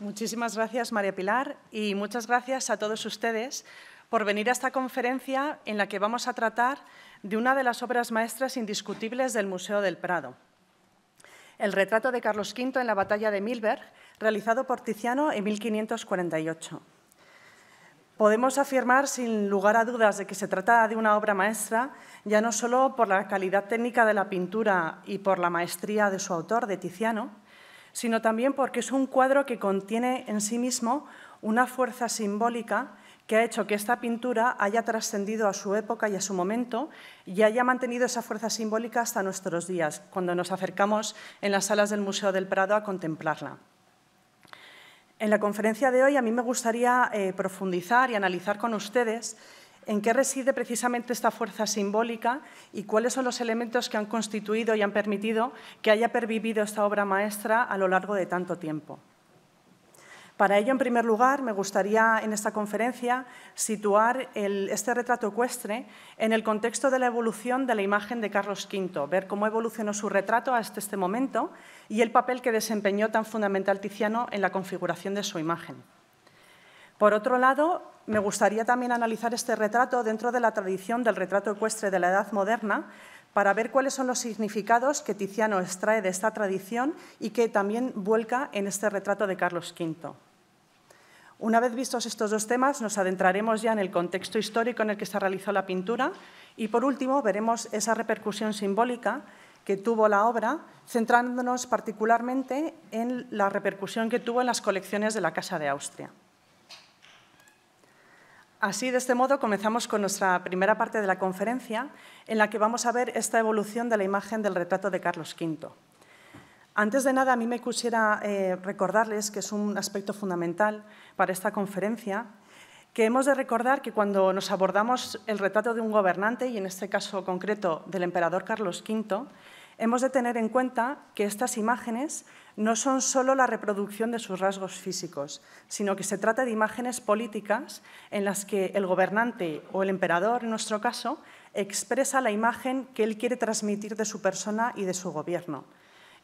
Muchísimas gracias, María Pilar, y muchas gracias a todos ustedes por venir a esta conferencia en la que vamos a tratar de una de las obras maestras indiscutibles del Museo del Prado. El retrato de Carlos V en la batalla de Milberg, realizado por Tiziano en 1548. Podemos afirmar sin lugar a dudas de que se trata de una obra maestra, ya no solo por la calidad técnica de la pintura y por la maestría de su autor, de Tiziano, sino también porque es un cuadro que contiene en sí mismo una fuerza simbólica que ha hecho que esta pintura haya trascendido a su época y a su momento y haya mantenido esa fuerza simbólica hasta nuestros días, cuando nos acercamos en las salas del Museo del Prado a contemplarla. En la conferencia de hoy a mí me gustaría eh, profundizar y analizar con ustedes en qué reside precisamente esta fuerza simbólica y cuáles son los elementos que han constituido y han permitido que haya pervivido esta obra maestra a lo largo de tanto tiempo. Para ello, en primer lugar, me gustaría en esta conferencia situar este retrato ecuestre en el contexto de la evolución de la imagen de Carlos V, ver cómo evolucionó su retrato hasta este momento y el papel que desempeñó tan fundamental Tiziano en la configuración de su imagen. Por otro lado, me gustaría también analizar este retrato dentro de la tradición del retrato ecuestre de la Edad Moderna para ver cuáles son los significados que Tiziano extrae de esta tradición y que también vuelca en este retrato de Carlos V. Una vez vistos estos dos temas, nos adentraremos ya en el contexto histórico en el que se realizó la pintura y, por último, veremos esa repercusión simbólica que tuvo la obra, centrándonos particularmente en la repercusión que tuvo en las colecciones de la Casa de Austria. Así, de este modo, comenzamos con nuestra primera parte de la conferencia, en la que vamos a ver esta evolución de la imagen del retrato de Carlos V. Antes de nada, a mí me quisiera eh, recordarles que es un aspecto fundamental para esta conferencia, que hemos de recordar que cuando nos abordamos el retrato de un gobernante, y en este caso concreto del emperador Carlos V, hemos de tener en cuenta que estas imágenes no son solo la reproducción de sus rasgos físicos, sino que se trata de imágenes políticas en las que el gobernante o el emperador, en nuestro caso, expresa la imagen que él quiere transmitir de su persona y de su gobierno.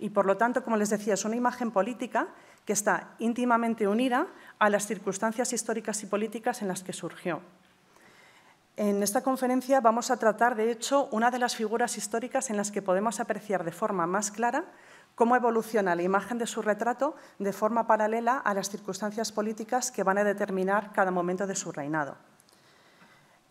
Y por lo tanto, como les decía, es una imagen política que está íntimamente unida a las circunstancias históricas y políticas en las que surgió. En esta conferencia vamos a tratar, de hecho, una de las figuras históricas en las que podemos apreciar de forma más clara cómo evoluciona la imagen de su retrato de forma paralela a las circunstancias políticas que van a determinar cada momento de su reinado.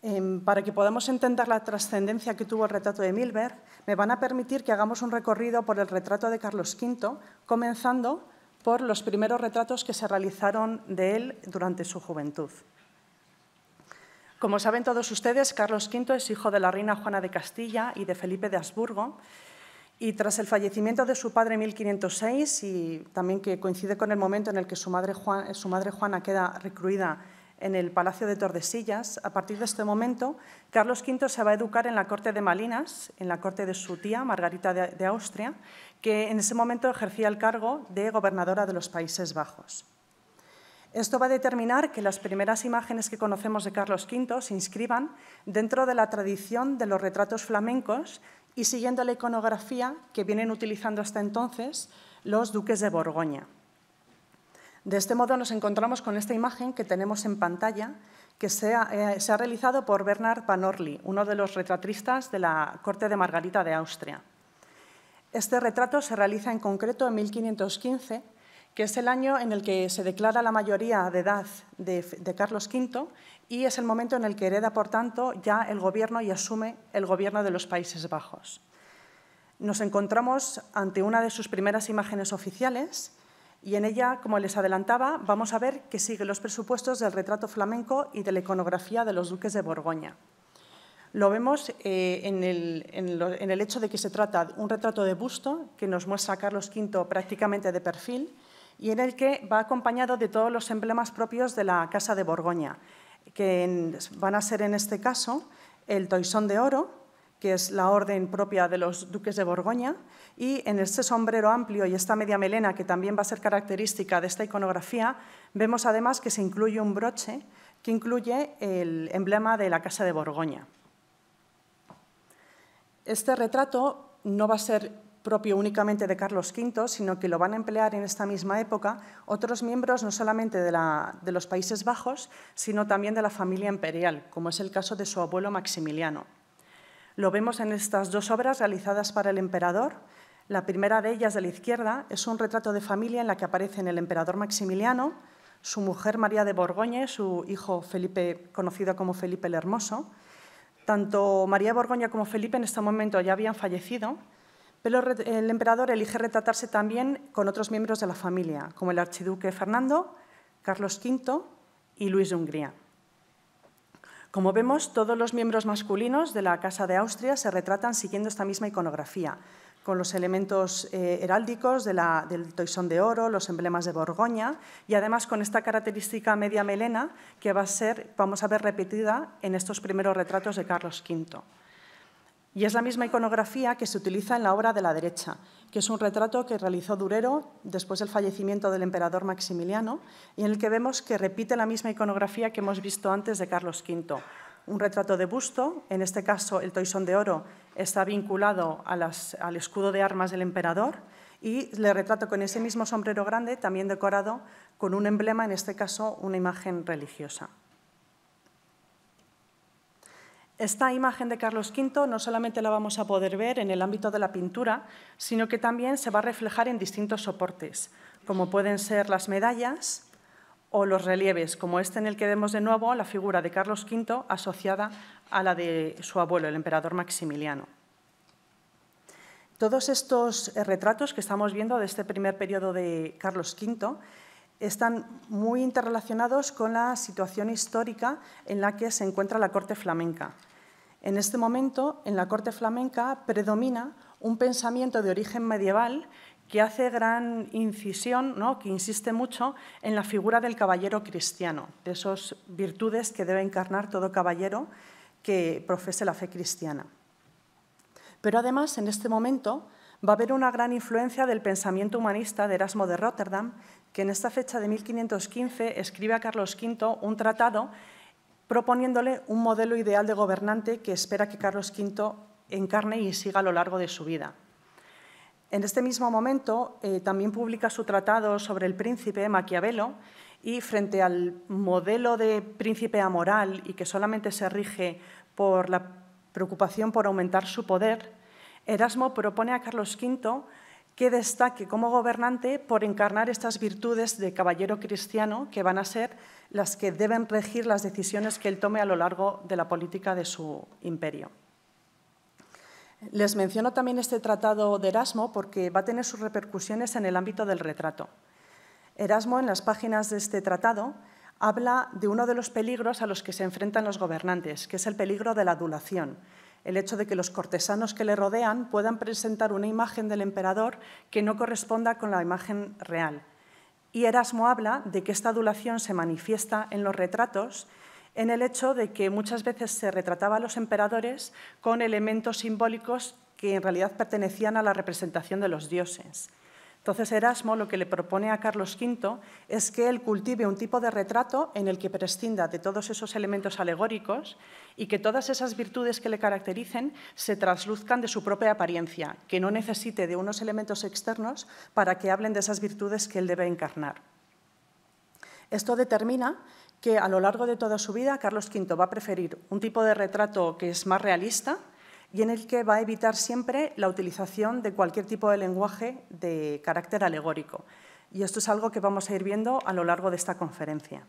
Em, para que podamos entender la trascendencia que tuvo el retrato de Milberg, me van a permitir que hagamos un recorrido por el retrato de Carlos V, comenzando por los primeros retratos que se realizaron de él durante su juventud. Como saben todos ustedes, Carlos V es hijo de la reina Juana de Castilla y de Felipe de Habsburgo. Y tras el fallecimiento de su padre en 1506, y también que coincide con el momento en el que su madre, su madre Juana queda recluida en el Palacio de Tordesillas, a partir de este momento, Carlos V se va a educar en la corte de Malinas, en la corte de su tía, Margarita de Austria, que en ese momento ejercía el cargo de gobernadora de los Países Bajos. Esto va a determinar que las primeras imágenes que conocemos de Carlos V se inscriban dentro de la tradición de los retratos flamencos y siguiendo la iconografía que vienen utilizando hasta entonces los duques de Borgoña. De este modo nos encontramos con esta imagen que tenemos en pantalla, que se ha, eh, realizado por Bernard Panorli, uno de los retratistas de la corte de Margarita de Austria. Este retrato se realiza en concreto en 1515 que es el año en el que se declara la mayoría de edad de, Carlos V y es el momento en el que hereda, por tanto, ya el gobierno y asume el gobierno de los Países Bajos. Nos encontramos ante una de sus primeras imágenes oficiales y en ella, como les adelantaba, vamos a ver que sigue los presupuestos del retrato flamenco y de la iconografía de los duques de Borgoña. Lo vemos eh, en, el, en el hecho de que se trata de un retrato de busto que nos muestra a Carlos V prácticamente de perfil y en el que va acompañado de todos los emblemas propios de la Casa de Borgoña, que van a ser en este caso el toisón de oro, que es la orden propia de los duques de Borgoña, y en este sombrero amplio y esta media melena, que también va a ser característica de esta iconografía, vemos además que se incluye un broche que incluye el emblema de la Casa de Borgoña. Este retrato no va a ser propio únicamente de Carlos V, sino que lo van a emplear en esta misma época otros miembros no solamente de, los Países Bajos, sino también de la familia imperial, como es el caso de su abuelo Maximiliano. Lo vemos en estas dos obras realizadas para el emperador, la primera de ellas, de la izquierda, es un retrato de familia en la que aparecen el emperador Maximiliano, su mujer María de Borgoña su hijo Felipe, conocido como Felipe el Hermoso. Tanto María de Borgoña como Felipe en este momento ya habían fallecido pero el emperador elige retratarse también con otros miembros de la familia, como el archiduque Fernando, Carlos V y Luis de Hungría. Como vemos, todos los miembros masculinos de la Casa de Austria se retratan siguiendo esta misma iconografía, con los elementos eh, heráldicos del toisón de oro, los emblemas de Borgoña y además con esta característica media melena que va a ser, vamos a ver repetida en estos primeros retratos de Carlos V. Y es la misma iconografía que se utiliza en la obra de la derecha, que es un retrato que realizó Durero después del fallecimiento del emperador Maximiliano y en el que vemos que repite la misma iconografía que hemos visto antes de Carlos V. Un retrato de busto, en este caso el toisón de oro está vinculado al escudo de armas del emperador y le retrato con ese mismo sombrero grande, también decorado con un emblema, en este caso una imagen religiosa. Esta imagen de Carlos V no solamente la vamos a poder ver en el ámbito de la pintura, sino que también se va a reflejar en distintos soportes, como pueden ser las medallas o los relieves, como este en el que vemos de nuevo la figura de Carlos V asociada a la de su abuelo, el emperador Maximiliano. Todos estos eh, retratos que estamos viendo de este primer periodo de Carlos V están muy interrelacionados con la situación histórica en la que se encuentra la corte flamenca. En este momento, en la corte flamenca predomina un pensamiento de origen medieval que hace gran incisión, que insiste mucho en la figura del caballero cristiano, de esas virtudes que debe encarnar todo caballero que profese la fe cristiana. Pero además, en este momento, va a haber una gran influencia del pensamiento humanista de Erasmo de Rotterdam, que en esta fecha de 1515 escribe a Carlos V un tratado proponiéndole un modelo ideal de gobernante que espera que Carlos V encarne y siga a lo largo de su vida. En este mismo momento eh, también publica su tratado sobre el príncipe Maquiavelo y frente al modelo de príncipe amoral y que solamente se rige por la preocupación por aumentar su poder, Erasmo propone a Carlos V que destaque como gobernante por encarnar estas virtudes de caballero cristiano que van a ser las que deben regir las decisiones que él tome a lo largo de la política de su imperio. Les menciono también este tratado de Erasmo porque va a tener sus repercusiones en el ámbito del retrato. Erasmo, en las páginas de este tratado, habla de uno de los peligros a los que se enfrentan los gobernantes, que es el peligro de la adulación, el hecho de que los cortesanos que le rodean puedan presentar una imagen del emperador que no corresponda con la imagen real. Y Erasmo habla de que esta adulación se manifiesta en los retratos, en el hecho de que muchas veces se retrataba a los emperadores con elementos simbólicos que en realidad pertenecían a la representación de los dioses. Entonces Erasmo lo que le propone a Carlos V es que él cultive un tipo de retrato en el que prescinda de todos esos elementos alegóricos y que todas esas virtudes que le caractericen se trasluzcan de su propia apariencia, que no necesite de unos elementos externos para que hablen de esas virtudes que él debe encarnar. Esto determina que a lo largo de toda su vida Carlos V va a preferir un tipo de retrato que es más realista y en el que va a evitar siempre la utilización de cualquier tipo de lenguaje de carácter alegórico. Y esto es algo que vamos a ir viendo a lo largo de esta conferencia.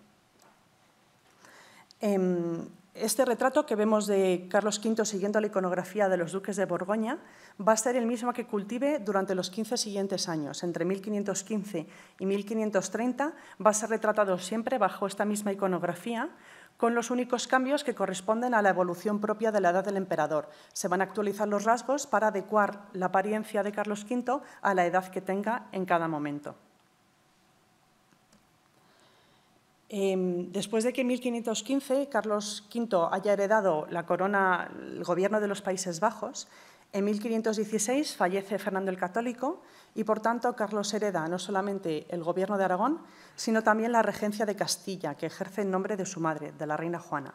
Em, este retrato que vemos de Carlos V siguiendo la iconografía de los duques de Borgoña va a ser el mismo que cultive durante los 15 siguientes años. Entre 1515 y 1530 va a ser retratado siempre bajo esta misma iconografía, con los únicos cambios que corresponden a la evolución propia de la edad del emperador. Se van a actualizar los rasgos para adecuar la apariencia de Carlos V a la edad que tenga en cada momento. Em, después de que en 1515 Carlos V haya heredado la corona, el gobierno de los Países Bajos, en 1516 fallece Fernando el Católico y, por tanto, Carlos hereda no solamente el gobierno de Aragón, sino también la regencia de Castilla, que ejerce en nombre de su madre, de la reina Juana.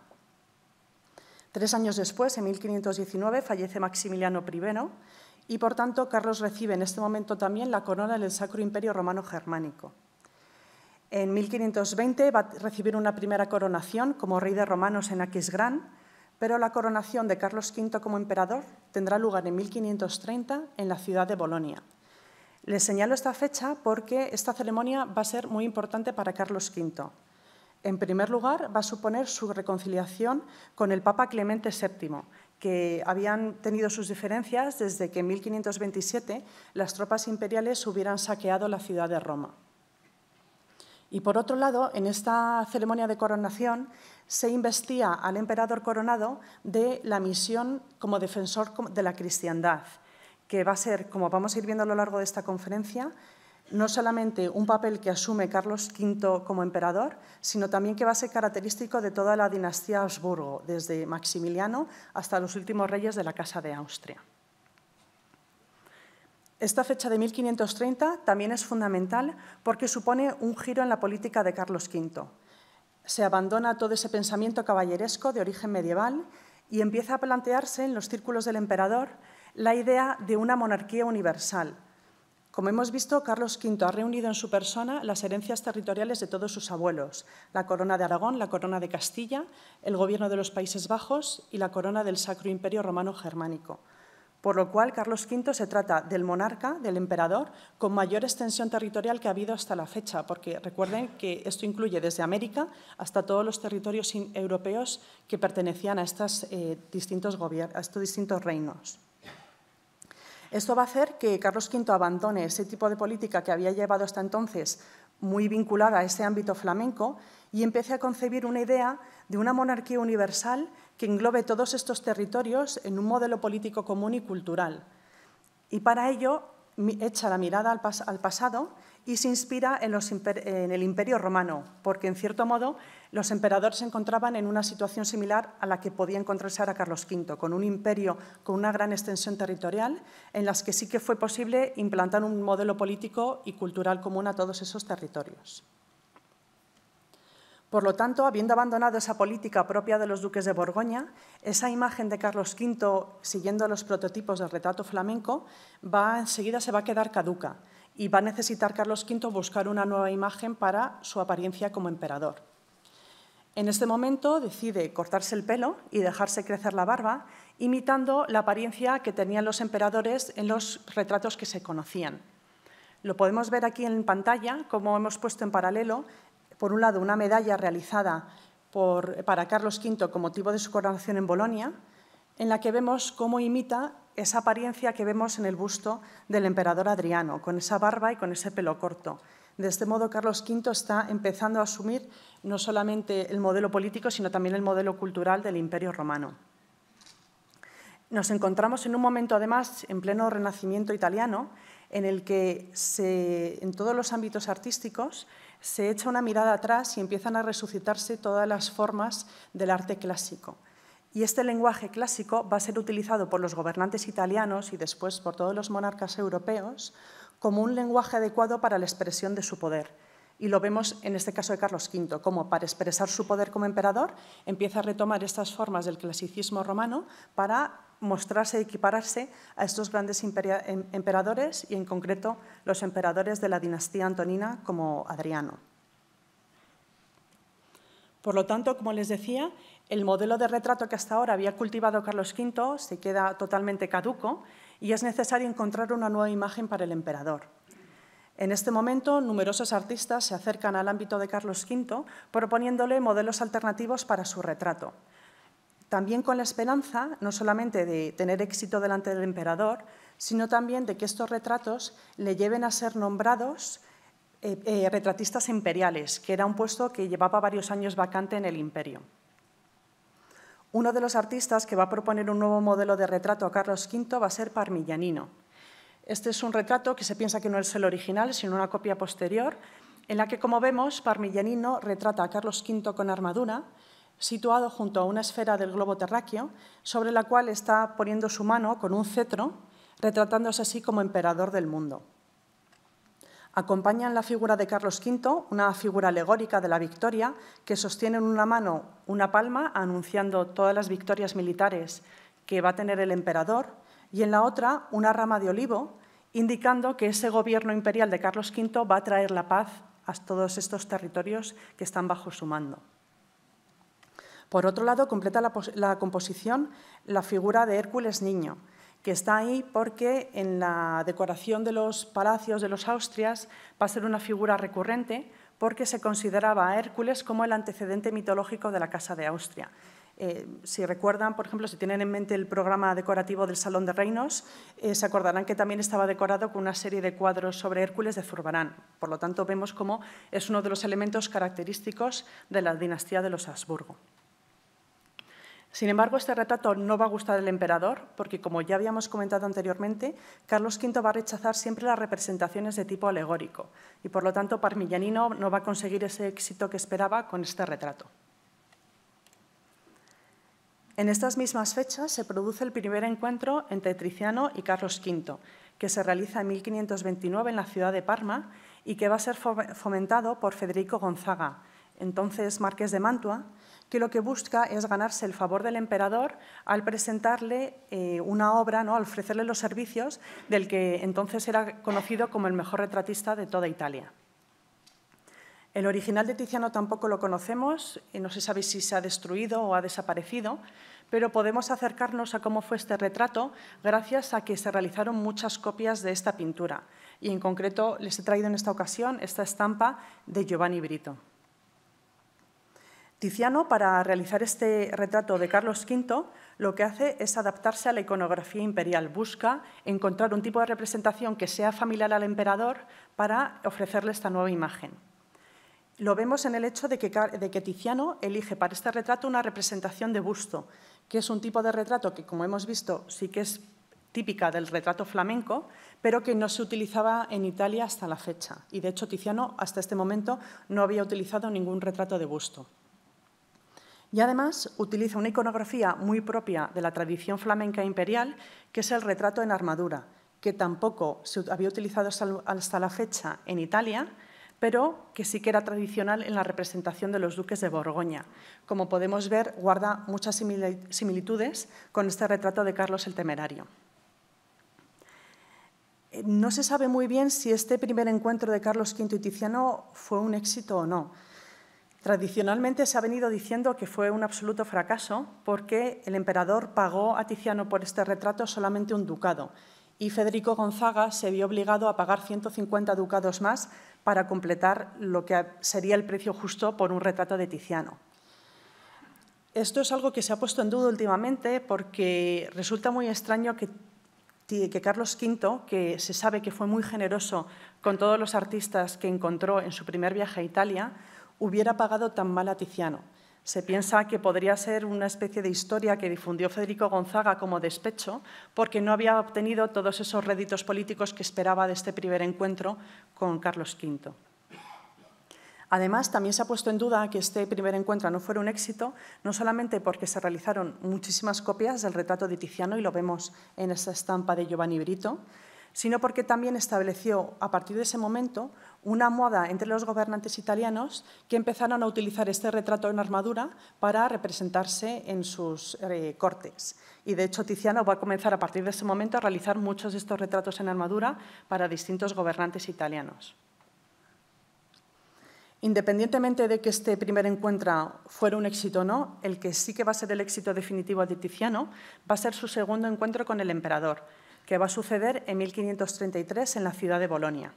Tres años después, en 1519, fallece Maximiliano I y, por tanto, Carlos recibe en este momento también la corona del Sacro Imperio Romano Germánico. En 1520 va a recibir una primera coronación como rey de romanos en Aquisgrán, pero la coronación de Carlos V como emperador tendrá lugar en 1530 en la ciudad de Bolonia. Les señalo esta fecha porque esta ceremonia va a ser muy importante para Carlos V. En primer lugar, va a suponer su reconciliación con el Papa Clemente VII, que habían tenido sus diferencias desde que en 1527 las tropas imperiales hubieran saqueado la ciudad de Roma. Y por otro lado, en esta ceremonia de coronación se investía al emperador coronado de la misión como defensor de la cristiandad, que va a ser, como vamos a ir viendo a lo largo de esta conferencia, no solamente un papel que asume Carlos V como emperador, sino también que va a ser característico de toda la dinastía Habsburgo, desde Maximiliano hasta los últimos reyes de la Casa de Austria. Esta fecha de 1530 también es fundamental porque supone un giro en la política de Carlos V. Se abandona todo ese pensamiento caballeresco de origen medieval y empieza a plantearse en los círculos del emperador la idea de una monarquía universal. Como hemos visto, Carlos V ha reunido en su persona las herencias territoriales de todos sus abuelos, la corona de Aragón, la corona de Castilla, el gobierno de los Países Bajos y la corona del Sacro Imperio Romano Germánico por lo cual Carlos V se trata del monarca, del emperador, con mayor extensión territorial que ha habido hasta la fecha, porque recuerden que esto incluye desde América hasta todos los territorios europeos que pertenecían eh, a, estos distintos reinos. Esto va a hacer que Carlos V abandone ese tipo de política que había llevado hasta entonces muy vinculada a ese ámbito flamenco y empiece a concebir una idea de una monarquía universal que englobe todos estos territorios en un modelo político común y cultural. Y para ello echa la mirada al, pasado y se inspira en, en el imperio romano, porque en cierto modo los emperadores se encontraban en una situación similar a la que podía encontrarse ahora Carlos V, con un imperio con una gran extensión territorial, en las que sí que fue posible implantar un modelo político y cultural común a todos esos territorios. Por lo tanto, habiendo abandonado esa política propia de los duques de Borgoña, esa imagen de Carlos V siguiendo los prototipos del retrato flamenco va enseguida se va a quedar caduca y va a necesitar Carlos V buscar una nueva imagen para su apariencia como emperador. En este momento decide cortarse el pelo y dejarse crecer la barba, imitando la apariencia que tenían los emperadores en los retratos que se conocían. Lo podemos ver aquí en pantalla, como hemos puesto en paralelo por un lado, una medalla realizada para Carlos V con motivo de su coronación en Bolonia, en la que vemos cómo imita esa apariencia que vemos en el busto del emperador Adriano, con esa barba y con ese pelo corto. De este modo, Carlos V está empezando a asumir no solamente el modelo político, sino también el modelo cultural del Imperio Romano. Nos encontramos en un momento, además, en pleno renacimiento italiano, en el que en todos los ámbitos artísticos se echa una mirada atrás y empiezan a resucitarse todas las formas del arte clásico. Y este lenguaje clásico va a ser utilizado por los gobernantes italianos y después por todos los monarcas europeos como un lenguaje adecuado para la expresión de su poder y lo vemos en este caso de Carlos V, como para expresar su poder como emperador empieza a retomar estas formas del clasicismo romano para mostrarse y equipararse a estos grandes em-, emperadores y en concreto los emperadores de la dinastía antonina como Adriano. Por lo tanto, como les decía, el modelo de retrato que hasta ahora había cultivado Carlos V se queda totalmente caduco y es necesario encontrar una nueva imagen para el emperador. En este momento, numerosos artistas se acercan al ámbito de Carlos V proponiéndole modelos alternativos para su retrato. También con la esperanza, no solamente de tener éxito delante del emperador, sino también de que estos retratos le lleven a ser nombrados eh, eh, retratistas imperiales, que era un puesto que llevaba varios años vacante en el imperio. Uno de los artistas que va a proponer un nuevo modelo de retrato a Carlos V va a ser Parmillanino. Este es un retrato que se piensa que no es el original, sino una copia posterior, en la que, como vemos, Parmigianino retrata a Carlos V con armadura, situado junto a una esfera del globo terráqueo, sobre la cual está poniendo su mano con un cetro, retratándose así como emperador del mundo. Acompañan la figura de Carlos V, una figura alegórica de la victoria, que sostiene en una mano una palma anunciando todas las victorias militares que va a tener el emperador, y en la otra una rama de olivo, indicando que ese gobierno imperial de Carlos V va a traer la paz a todos estos territorios que están bajo su mando. Por otro lado, completa la, composición la figura de Hércules Niño, que está ahí porque en la decoración de los palacios de los Austrias va a ser una figura recurrente porque se consideraba a Hércules como el antecedente mitológico de la Casa de Austria eh, si recuerdan, por ejemplo, si tienen en mente el programa decorativo del Salón de Reinos, eh, se acordarán que también estaba decorado con una serie de cuadros sobre Hércules de Zurbarán. Por lo tanto, vemos cómo es uno de los elementos característicos de la dinastía de los Habsburgo. Sin embargo, este retrato no va a gustar al emperador, porque, como ya habíamos comentado anteriormente, Carlos V va a rechazar siempre las representaciones de tipo alegórico, y por lo tanto Parmillanino no va a conseguir ese éxito que esperaba con este retrato. En estas mismas fechas se produce el primer encuentro entre Triciano y Carlos V, que se realiza en 1529 en la ciudad de Parma y que va a ser fomentado por Federico Gonzaga, entonces marqués de Mantua, que lo que busca es ganarse el favor del emperador al presentarle eh, una obra, ¿no? al ofrecerle los servicios del que entonces era conocido como el mejor retratista de toda Italia. El original de Tiziano tampoco lo conocemos, eh, no se sabe si se ha destruido o ha desaparecido, pero podemos acercarnos a cómo fue este retrato gracias a que se realizaron muchas copias de esta pintura y en concreto les he traído en esta ocasión esta estampa de Giovanni Brito. Tiziano, para realizar este retrato de Carlos V, lo que hace es adaptarse a la iconografía imperial. Busca encontrar un tipo de representación que sea familiar al emperador para ofrecerle esta nueva imagen. Lo vemos en el hecho de que, de que Tiziano elige para este retrato una representación de busto, que es un tipo de retrato que, como hemos visto, sí que es típica del retrato flamenco, pero que no se utilizaba en Italia hasta la fecha. Y de hecho Tiziano hasta este momento no había utilizado ningún retrato de busto. Y además utiliza una iconografía muy propia de la tradición flamenca imperial, que es el retrato en armadura, que tampoco se había utilizado hasta la fecha en Italia pero que sí que era tradicional en la representación de los duques de Borgoña. Como podemos ver, guarda muchas similitudes con este retrato de Carlos el Temerario. No se sabe muy bien si este primer encuentro de Carlos V y Tiziano fue un éxito o no. Tradicionalmente se ha venido diciendo que fue un absoluto fracaso porque el emperador pagó a Tiziano por este retrato solamente un ducado y Federico Gonzaga se vio obligado a pagar 150 ducados más para completar lo que sería el precio justo por un retrato de Tiziano. Esto es algo que se ha puesto en duda últimamente porque resulta muy extraño que, que Carlos V, que se sabe que fue muy generoso con todos los artistas que encontró en su primer viaje a Italia, hubiera pagado tan mal a Tiziano. Se piensa que podría ser una especie de historia que difundió Federico Gonzaga como despecho, porque no había obtenido todos esos réditos políticos que esperaba de este primer encuentro con Carlos V. Además, también se ha puesto en duda que este primer encuentro no fuera un éxito, no solamente porque se realizaron muchísimas copias del retrato de Tiziano, y lo vemos en esa estampa de Giovanni Brito, sino porque también estableció, a partir de ese momento, una moda entre los gobernantes italianos que empezaron a utilizar este retrato en armadura para representarse en sus eh, cortes. Y de hecho Tiziano va a comenzar a partir de ese momento a realizar muchos de estos retratos en armadura para distintos gobernantes italianos. Independientemente de que este primer encuentro fuera un éxito o no, el que sí que va a ser el éxito definitivo de Tiziano va a ser su segundo encuentro con el emperador, que va a suceder en 1533 en la ciudad de Bolonia.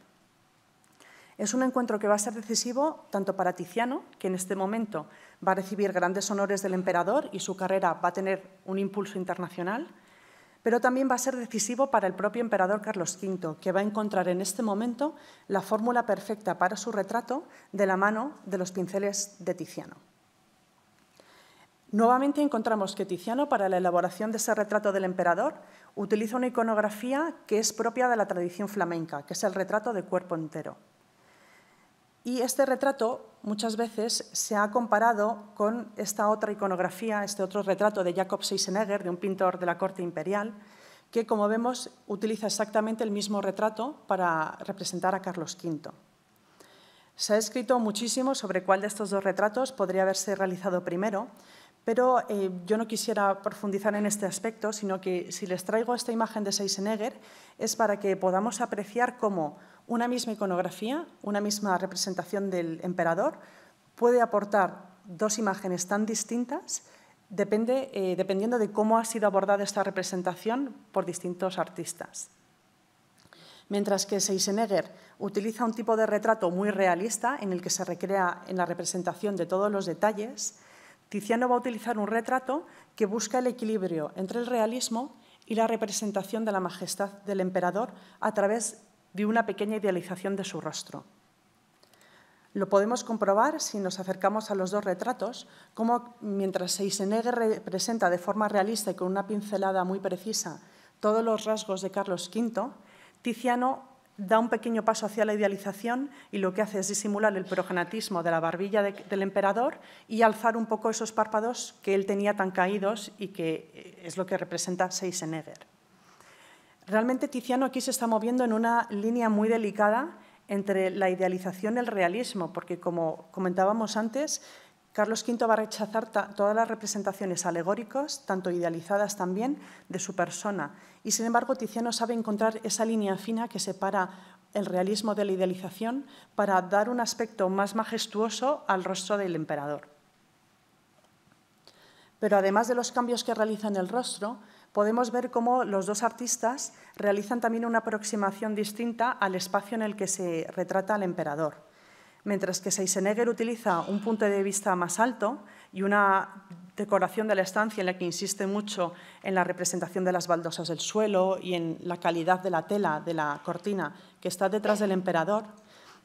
Es un encuentro que va a ser decisivo tanto para Tiziano, que en este momento va a recibir grandes honores del emperador y su carrera va a tener un impulso internacional, pero también va a ser decisivo para el propio emperador Carlos V, que va a encontrar en este momento la fórmula perfecta para su retrato de la mano de los pinceles de Tiziano. Nuevamente encontramos que Tiziano, para la elaboración de ese retrato del emperador, utiliza una iconografía que es propia de la tradición flamenca, que es el retrato de cuerpo entero. Y este retrato muchas veces se ha comparado con esta otra iconografía, este otro retrato de Jacob Seisenegger, de un pintor de la corte imperial, que como vemos utiliza exactamente el mismo retrato para representar a Carlos V. Se ha escrito muchísimo sobre cuál de estos dos retratos podría haberse realizado primero, pero eh, yo no quisiera profundizar en este aspecto, sino que si les traigo esta imagen de Seisenegger es para que podamos apreciar cómo una misma iconografía, una misma representación del emperador, puede aportar dos imágenes tan distintas eh, dependiendo de cómo ha sido abordada esta representación por distintos artistas. Mientras que Seisenegger utiliza un tipo de retrato muy realista en el que se recrea en la representación de todos los detalles, Tiziano va a utilizar un retrato que busca el equilibrio entre el realismo y la representación de la majestad del emperador a través de una pequeña idealización de su rostro. Lo podemos comprobar si nos acercamos a los dos retratos, como mientras Seisenegge representa de forma realista y con una pincelada muy precisa todos los rasgos de Carlos V, Tiziano da un pequeño paso hacia la idealización y lo que hace es disimular el progenatismo de la barbilla del emperador y alzar un poco esos párpados que él tenía tan caídos y que eh, es lo que representa Seisenegger. Realmente Tiziano aquí se está moviendo en una línea muy delicada entre la idealización y el realismo, porque como comentábamos antes, Carlos V va a rechazar todas las representaciones alegóricas, tanto idealizadas también, de su persona. Y sin embargo, Tiziano sabe encontrar esa línea fina que separa el realismo de la idealización para dar un aspecto más majestuoso al rostro del emperador. Pero además de los cambios que realiza en el rostro, podemos ver cómo los dos artistas realizan también una aproximación distinta al espacio en el que se retrata al emperador mientras que Seisenegger utiliza un punto de vista más alto y una decoración de la estancia en la que insiste mucho en la representación de las baldosas del suelo y en la calidad de la tela de la cortina que está detrás del emperador,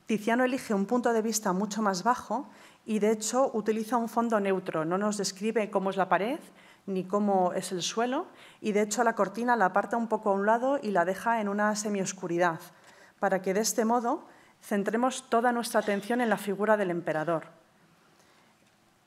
Tiziano elige un punto de vista mucho más bajo y de hecho utiliza un fondo neutro, no nos describe cómo es la pared ni cómo es el suelo y de hecho la cortina la aparta un poco a un lado y la deja en una semioscuridad, para que de este modo centremos toda nuestra atención en la figura del emperador.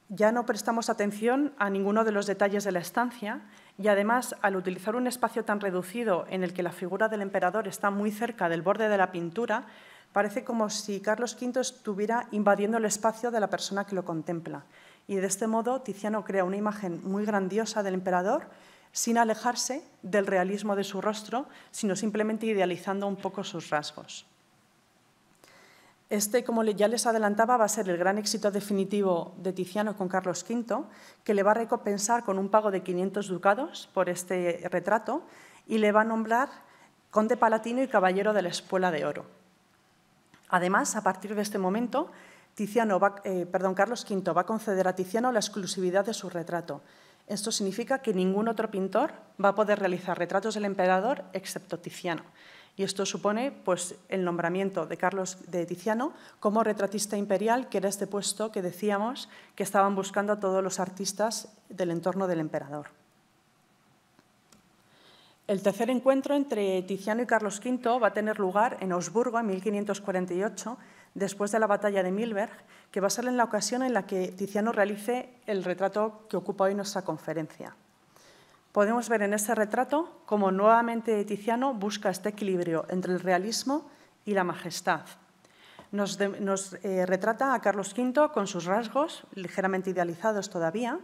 Ya no prestamos atención a ninguno de los detalles de la estancia y además al utilizar un espacio tan reducido en el que la figura del emperador está muy cerca del borde de la pintura, parece como si Carlos V estuviera invadiendo el espacio de la persona que lo contempla. Y de este modo Tiziano crea una imagen muy grandiosa del emperador sin alejarse del realismo de su rostro, sino simplemente idealizando un poco sus rasgos. Este, como ya les adelantaba, va a ser el gran éxito definitivo de Tiziano con Carlos V, que le va a recompensar con un pago de 500 ducados por este retrato y le va a nombrar conde palatino y caballero de la Espuela de Oro. Además, a partir de este momento, Tiziano eh, perdón, Carlos V va a conceder a Tiziano la exclusividad de su retrato. Esto significa que ningún otro pintor va a poder realizar retratos del emperador excepto Tiziano y esto supone pues, el nombramiento de Carlos de Tiziano como retratista imperial, que era este puesto que decíamos que estaban buscando a todos los artistas del entorno del emperador. El tercer encuentro entre Tiziano y Carlos V va a tener lugar en Augsburgo en 1548, después de la batalla de Milberg, que va a ser en la ocasión en la que Tiziano realice el retrato que ocupa hoy nuestra conferencia. Podemos ver en este retrato cómo nuevamente Tiziano busca este equilibrio entre el realismo y la majestad. Nos, eh, retrata a Carlos V con sus rasgos, ligeramente idealizados todavía,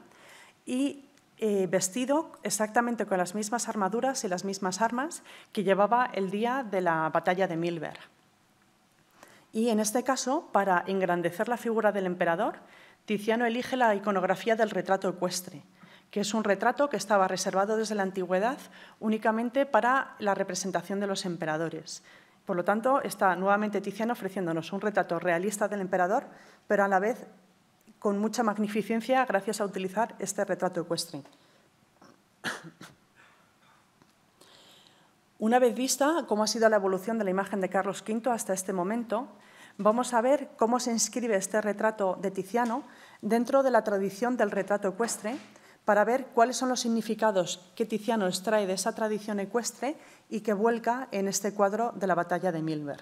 y eh, vestido exactamente con las mismas armaduras y las mismas armas que llevaba el día de la batalla de Milberg. Y en este caso, para engrandecer la figura del emperador, Tiziano elige la iconografía del retrato ecuestre, que es un retrato que estaba reservado desde la antigüedad únicamente para la representación de los emperadores. Por lo tanto, está nuevamente Tiziano ofreciéndonos un retrato realista del emperador, pero a la vez con mucha magnificencia gracias a utilizar este retrato ecuestre. Una vez vista cómo ha sido la evolución de la imagen de Carlos V hasta este momento, vamos a ver cómo se inscribe este retrato de Tiziano dentro de la tradición del retrato ecuestre para ver cuáles son los significados que Tiziano extrae de esa tradición ecuestre y que vuelca en este cuadro de la batalla de Milberg.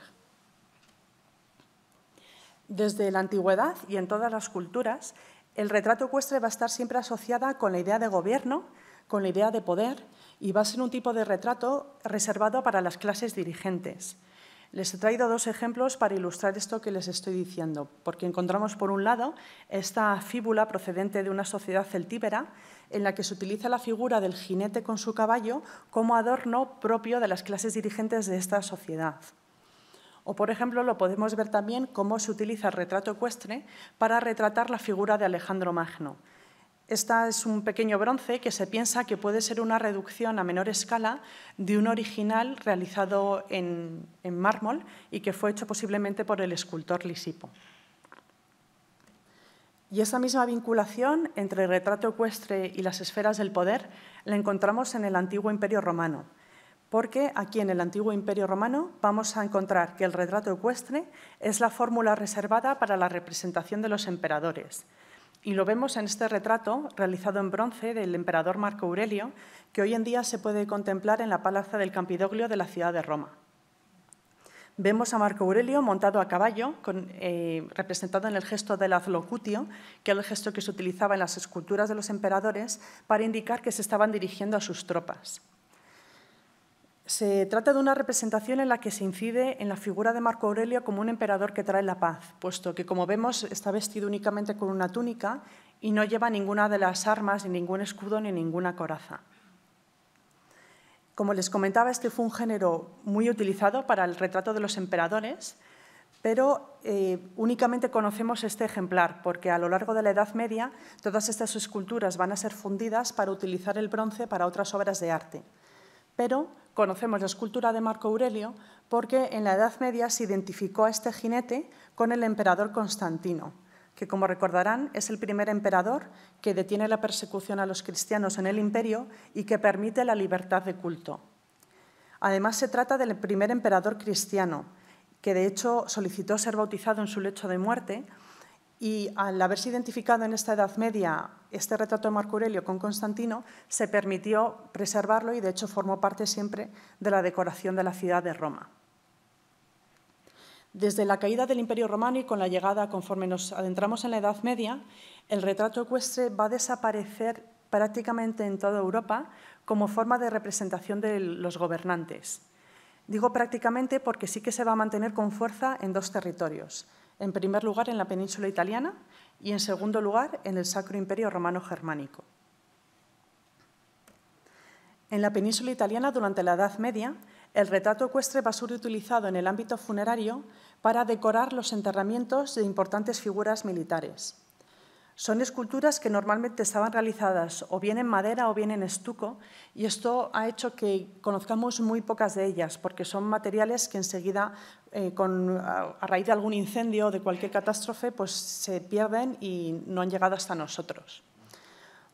Desde la antigüedad y en todas las culturas, el retrato ecuestre va a estar siempre asociada con la idea de gobierno, con la idea de poder y va a ser un tipo de retrato reservado para las clases dirigentes. Les he traído dos ejemplos para ilustrar esto que les estoy diciendo, porque encontramos por un lado esta fíbula procedente de una sociedad celtíbera en la que se utiliza la figura del jinete con su caballo como adorno propio de las clases dirigentes de esta sociedad. O, por ejemplo, lo podemos ver también cómo se utiliza el retrato ecuestre para retratar la figura de Alejandro Magno. Esta es un pequeño bronce que se piensa que puede ser una reducción a menor escala de un original realizado en, en mármol y que fue hecho posiblemente por el escultor Lisipo. Y esa misma vinculación entre el retrato ecuestre y las esferas del poder la encontramos en el antiguo imperio romano, porque aquí en el antiguo imperio romano vamos a encontrar que el retrato ecuestre es la fórmula reservada para la representación de los emperadores. Y lo vemos en este retrato realizado en bronce del emperador Marco Aurelio, que hoy en día se puede contemplar en la Palaza del Campidoglio de la ciudad de Roma. Vemos a Marco Aurelio montado a caballo, eh, representado en el gesto del azlocutio, que era el gesto que se utilizaba en las esculturas de los emperadores para indicar que se estaban dirigiendo a sus tropas. Se trata de una representación en la que se incide en la figura de Marco Aurelio como un emperador que trae la paz, puesto que, como vemos, está vestido únicamente con una túnica y no lleva ninguna de las armas, ni ningún escudo, ni ninguna coraza. Como les comentaba, este fue un género muy utilizado para el retrato de los emperadores, pero eh, únicamente conocemos este ejemplar porque a lo largo de la Edad Media todas estas esculturas van a ser fundidas para utilizar el bronce para otras obras de arte. Pero conocemos la escultura de Marco Aurelio porque en la Edad Media se identificó a este jinete con el emperador Constantino que como recordarán es el primer emperador que detiene la persecución a los cristianos en el imperio y que permite la libertad de culto. Además se trata del primer emperador cristiano, que de hecho solicitó ser bautizado en su lecho de muerte y al haberse identificado en esta Edad Media este retrato de Marco Aurelio con Constantino, se permitió preservarlo y de hecho formó parte siempre de la decoración de la ciudad de Roma. Desde la caída del Imperio Romano y con la llegada, conforme nos adentramos en la Edad Media, el retrato ecuestre va a desaparecer prácticamente en toda Europa como forma de representación de los gobernantes. Digo prácticamente porque sí que se va a mantener con fuerza en dos territorios. En primer lugar, en la península italiana y, en segundo lugar, en el Sacro Imperio Romano Germánico. En la península italiana, durante la Edad Media, el retrato ecuestre va a ser utilizado en el ámbito funerario para decorar los enterramientos de importantes figuras militares. Son esculturas que normalmente estaban realizadas o bien en madera o bien en estuco y esto ha hecho que conozcamos muy pocas de ellas porque son materiales que enseguida, eh, a, raíz de algún incendio o de cualquier catástrofe, pues se pierden y no han llegado hasta nosotros.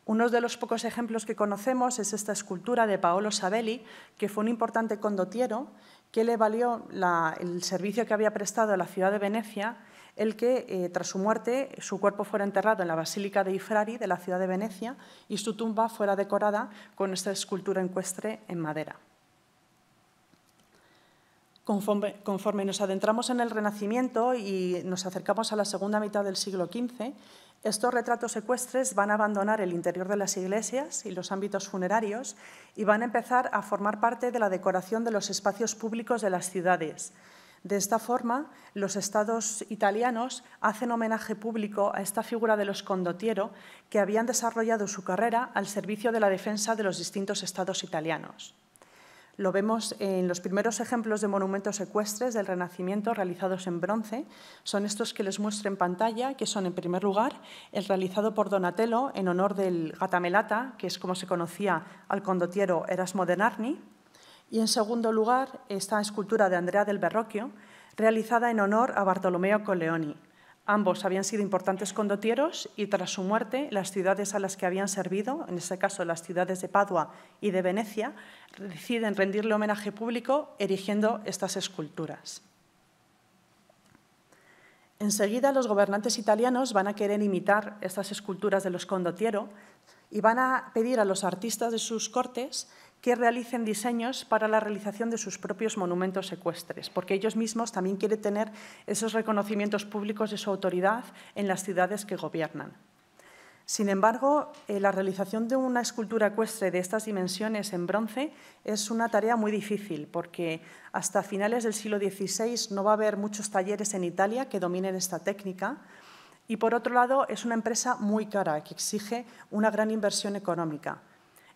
Uno de los pocos ejemplos que conocemos es esta escultura de Paolo Sabelli, que fue un importante condotiero Qué le valió el servicio que había prestado a la ciudad de Venecia el que, eh, tras su muerte, su cuerpo fuera enterrado en la Basílica de Ifrari de la ciudad de Venecia y su tumba fuera decorada con esta escultura encuestre en madera. conforme, nos adentramos en el Renacimiento y nos acercamos a la segunda mitad del siglo XV, estos retratos secuestres van a abandonar el interior de las iglesias y los ámbitos funerarios y van a empezar a formar parte de la decoración de los espacios públicos de las ciudades. De esta forma, los estados italianos hacen homenaje público a esta figura de los condotiero que habían desarrollado su carrera al servicio de la defensa de los distintos estados italianos. Lo vemos en los primeros ejemplos de monumentos ecuestres del Renacimiento realizados en bronce. Son estos que les muestro en pantalla, que son en primer lugar el realizado por Donatello en honor del Gatamelata, que es como se conocía al condotiero Erasmo de Narni. Y en segundo lugar, esta escultura de Andrea del Berroquio, realizada en honor a Bartolomeo Colleoni. Ambos habían sido importantes condotieros y tras su muerte las ciudades a las que habían servido, en este caso las ciudades de Padua y de Venecia, deciden rendirle homenaje público erigiendo estas esculturas. Enseguida los gobernantes italianos van a querer imitar estas esculturas de los condotieros y van a pedir a los artistas de sus cortes que realicen diseños para la realización de sus propios monumentos ecuestres, porque ellos mismos también quieren tener esos reconocimientos públicos de su autoridad en las ciudades que gobiernan. Sin embargo, eh, la realización de una escultura ecuestre de estas dimensiones en bronce es una tarea muy difícil, porque hasta finales del siglo XVI no va a haber muchos talleres en Italia que dominen esta técnica, y por otro lado, es una empresa muy cara que exige una gran inversión económica.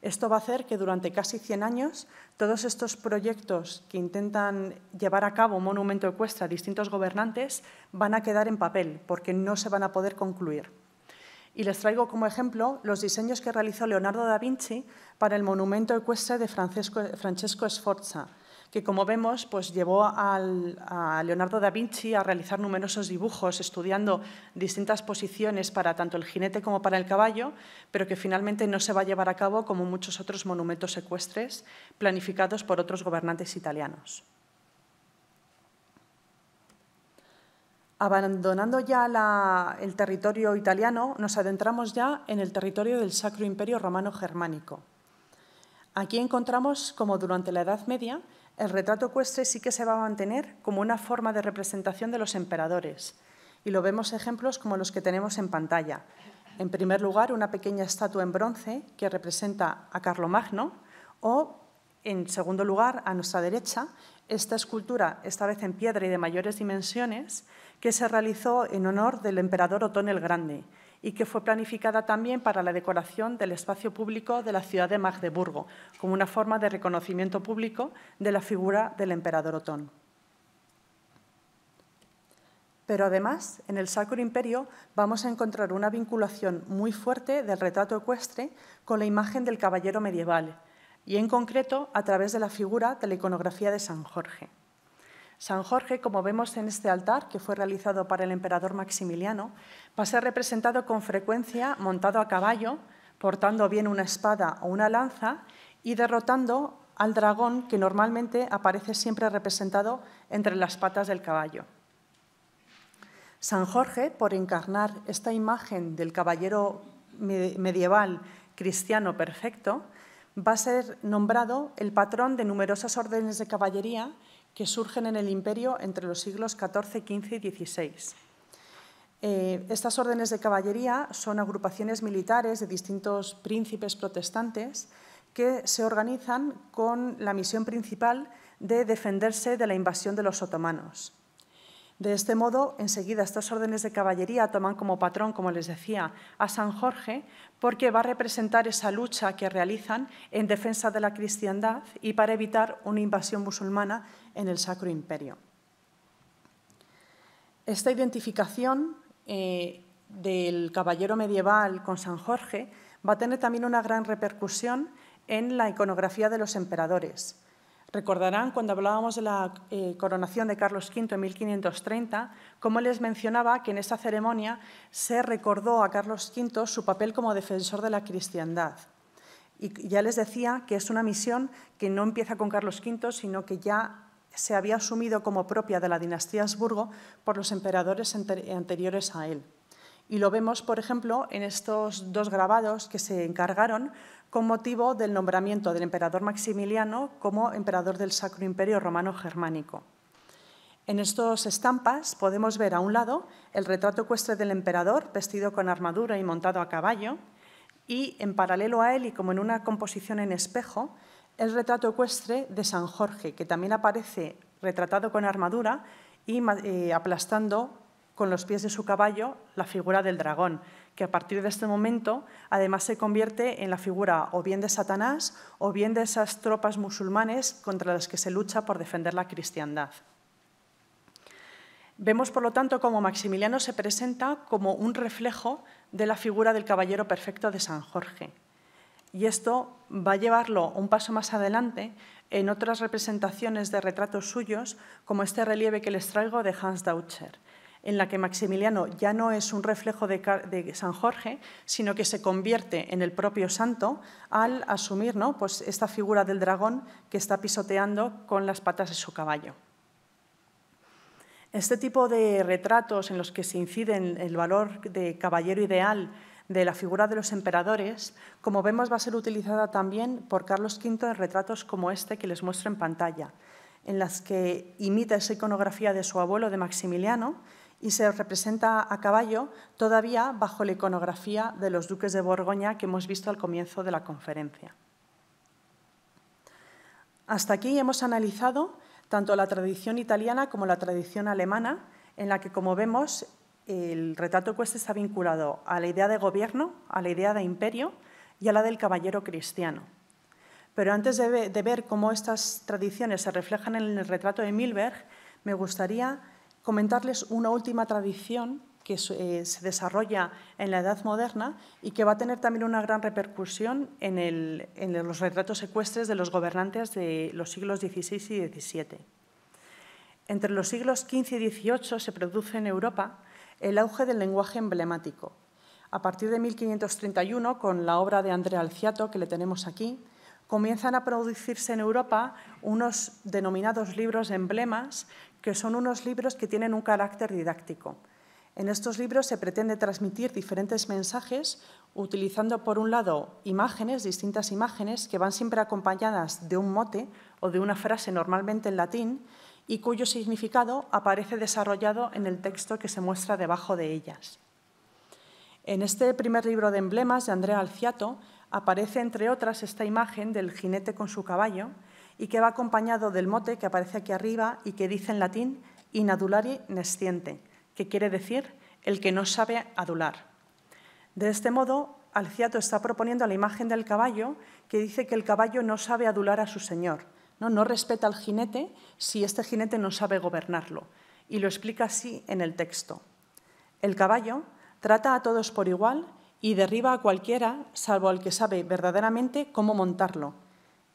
Esto va a hacer que durante casi 100 años todos estos proyectos que intentan llevar a cabo un monumento ecuestre a distintos gobernantes van a quedar en papel porque no se van a poder concluir. Y les traigo como ejemplo los diseños que realizó Leonardo da Vinci para el monumento ecuestre de Francesco, Francesco Sforza, que como vemos pues, llevó a Leonardo da Vinci a realizar numerosos dibujos estudiando distintas posiciones para tanto el jinete como para el caballo, pero que finalmente no se va a llevar a cabo como muchos otros monumentos secuestres planificados por otros gobernantes italianos. Abandonando ya el territorio italiano, nos adentramos ya en el territorio del Sacro Imperio Romano Germánico. Aquí encontramos como durante la Edad Media el retrato ecuestre sí que se va a mantener como una forma de representación de los emperadores. Y lo vemos ejemplos como los que tenemos en pantalla. En primer lugar, una pequeña estatua en bronce que representa a Carlomagno o, en segundo lugar, a nuestra derecha, esta escultura, esta vez en piedra y de mayores dimensiones, que se realizó en honor del emperador Otón el Grande y que fue planificada también para la decoración del espacio público de la ciudad de Magdeburgo, como una forma de reconocimiento público de la figura del emperador Otón. Pero además, en el Sacro Imperio vamos a encontrar una vinculación muy fuerte del retrato ecuestre con la imagen del caballero medieval, y en concreto a través de la figura de la iconografía de San Jorge. San Jorge, como vemos en este altar, que fue realizado para el emperador Maximiliano, va a ser representado con frecuencia montado a caballo, portando bien una espada o una lanza y derrotando al dragón que normalmente aparece siempre representado entre las patas del caballo. San Jorge, por encarnar esta imagen del caballero medieval cristiano perfecto, va a ser nombrado el patrón de numerosas órdenes de caballería que surgen en el imperio entre los siglos XIV, XV y XVI. Eh, estas órdenes de caballería son agrupaciones militares de distintos príncipes protestantes que se organizan con la misión principal de defenderse de la invasión de los otomanos. De este modo, enseguida estas órdenes de caballería toman como patrón, como les decía, a San Jorge, porque va a representar esa lucha que realizan en defensa de la cristiandad y para evitar una invasión musulmana en el Sacro Imperio. Esta identificación eh, del caballero medieval con San Jorge va a tener también una gran repercusión en la iconografía de los emperadores. Recordarán cuando hablábamos de la eh, coronación de Carlos V en 1530, cómo les mencionaba que en esa ceremonia se recordó a Carlos V su papel como defensor de la cristiandad. Y ya les decía que es una misión que no empieza con Carlos V, sino que ya se había asumido como propia de la dinastía Habsburgo por los emperadores anteriores a él. Y lo vemos, por ejemplo, en estos dos grabados que se encargaron con motivo del nombramiento del emperador Maximiliano como emperador del Sacro Imperio Romano Germánico. En estas estampas podemos ver a un lado el retrato ecuestre del emperador, vestido con armadura y montado a caballo, y en paralelo a él y como en una composición en espejo, el retrato ecuestre de San Jorge, que también aparece retratado con armadura y eh, aplastando con los pies de su caballo la figura del dragón, que a partir de este momento además se convierte en la figura o bien de Satanás o bien de esas tropas musulmanes contra las que se lucha por defender la cristiandad. Vemos, por lo tanto, cómo Maximiliano se presenta como un reflejo de la figura del caballero perfecto de San Jorge. Y esto va a llevarlo un paso más adelante en otras representaciones de retratos suyos, como este relieve que les traigo de Hans Daucher en la que Maximiliano ya no es un reflejo de, San Jorge, sino que se convierte en el propio santo al asumir ¿no? pues esta figura del dragón que está pisoteando con las patas de su caballo. Este tipo de retratos en los que se incide el valor de caballero ideal de la figura de los emperadores, como vemos va a ser utilizada también por Carlos V en retratos como este que les muestro en pantalla, en las que imita esa iconografía de su abuelo de Maximiliano y se representa a caballo todavía bajo la iconografía de los duques de Borgoña que hemos visto al comienzo de la conferencia. Hasta aquí hemos analizado tanto la tradición italiana como la tradición alemana, en la que, como vemos, el retrato cuesta está vinculado a la idea de gobierno, a la idea de imperio y a la del caballero cristiano. Pero antes de ver cómo estas tradiciones se reflejan en el retrato de Milberg, me gustaría comentarles una última tradición que eh, se desarrolla en la Edad Moderna y que va a tener también una gran repercusión en, los retratos secuestres de los gobernantes de los siglos XVI y XVII. Entre los siglos XV y XVIII se produce en Europa el auge del lenguaje emblemático. A partir de 1531, con la obra de Andrea Alciato, que le tenemos aquí, comienzan a producirse en Europa unos denominados libros emblemas que son unos libros que tienen un carácter didáctico. En estos libros se pretende transmitir diferentes mensajes utilizando, por un lado, imágenes, distintas imágenes, que van siempre acompañadas de un mote o de una frase normalmente en latín y cuyo significado aparece desarrollado en el texto que se muestra debajo de ellas. En este primer libro de emblemas de Andrea Alciato aparece, entre otras, esta imagen del jinete con su caballo, y que va acompañado del mote que aparece aquí arriba y que dice en latín inadulari nesciente, que quiere decir el que no sabe adular. De este modo, Alciato está proponiendo la imagen del caballo que dice que el caballo no sabe adular a su señor, no, no respeta al jinete si este jinete no sabe gobernarlo, y lo explica así en el texto. El caballo trata a todos por igual y derriba a cualquiera, salvo al que sabe verdaderamente cómo montarlo,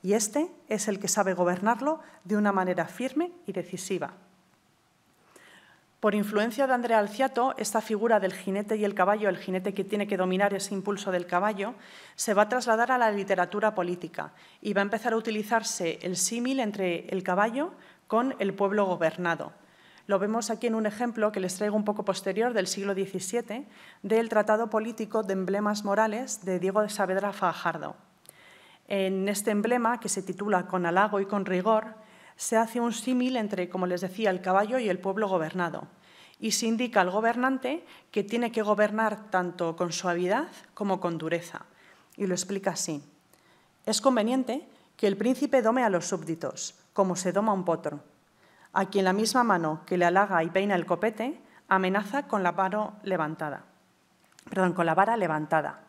y este es el que sabe gobernarlo de una manera firme y decisiva. Por influencia de Andrea Alciato, esta figura del jinete y el caballo, el jinete que tiene que dominar ese impulso del caballo, se va a trasladar a la literatura política y va a empezar a utilizarse el símil entre el caballo con el pueblo gobernado. Lo vemos aquí en un ejemplo que les traigo un poco posterior del siglo XVII del Tratado Político de Emblemas Morales de Diego de Saavedra Fajardo. En este emblema, que se titula Con halago y con rigor, se hace un símil entre, como les decía, el caballo y el pueblo gobernado, y se indica al gobernante que tiene que gobernar tanto con suavidad como con dureza. Y lo explica así. Es conveniente que el príncipe dome a los súbditos, como se doma un potro, a quien la misma mano que le halaga y peina el copete amenaza con la, levantada, perdón, con la vara levantada.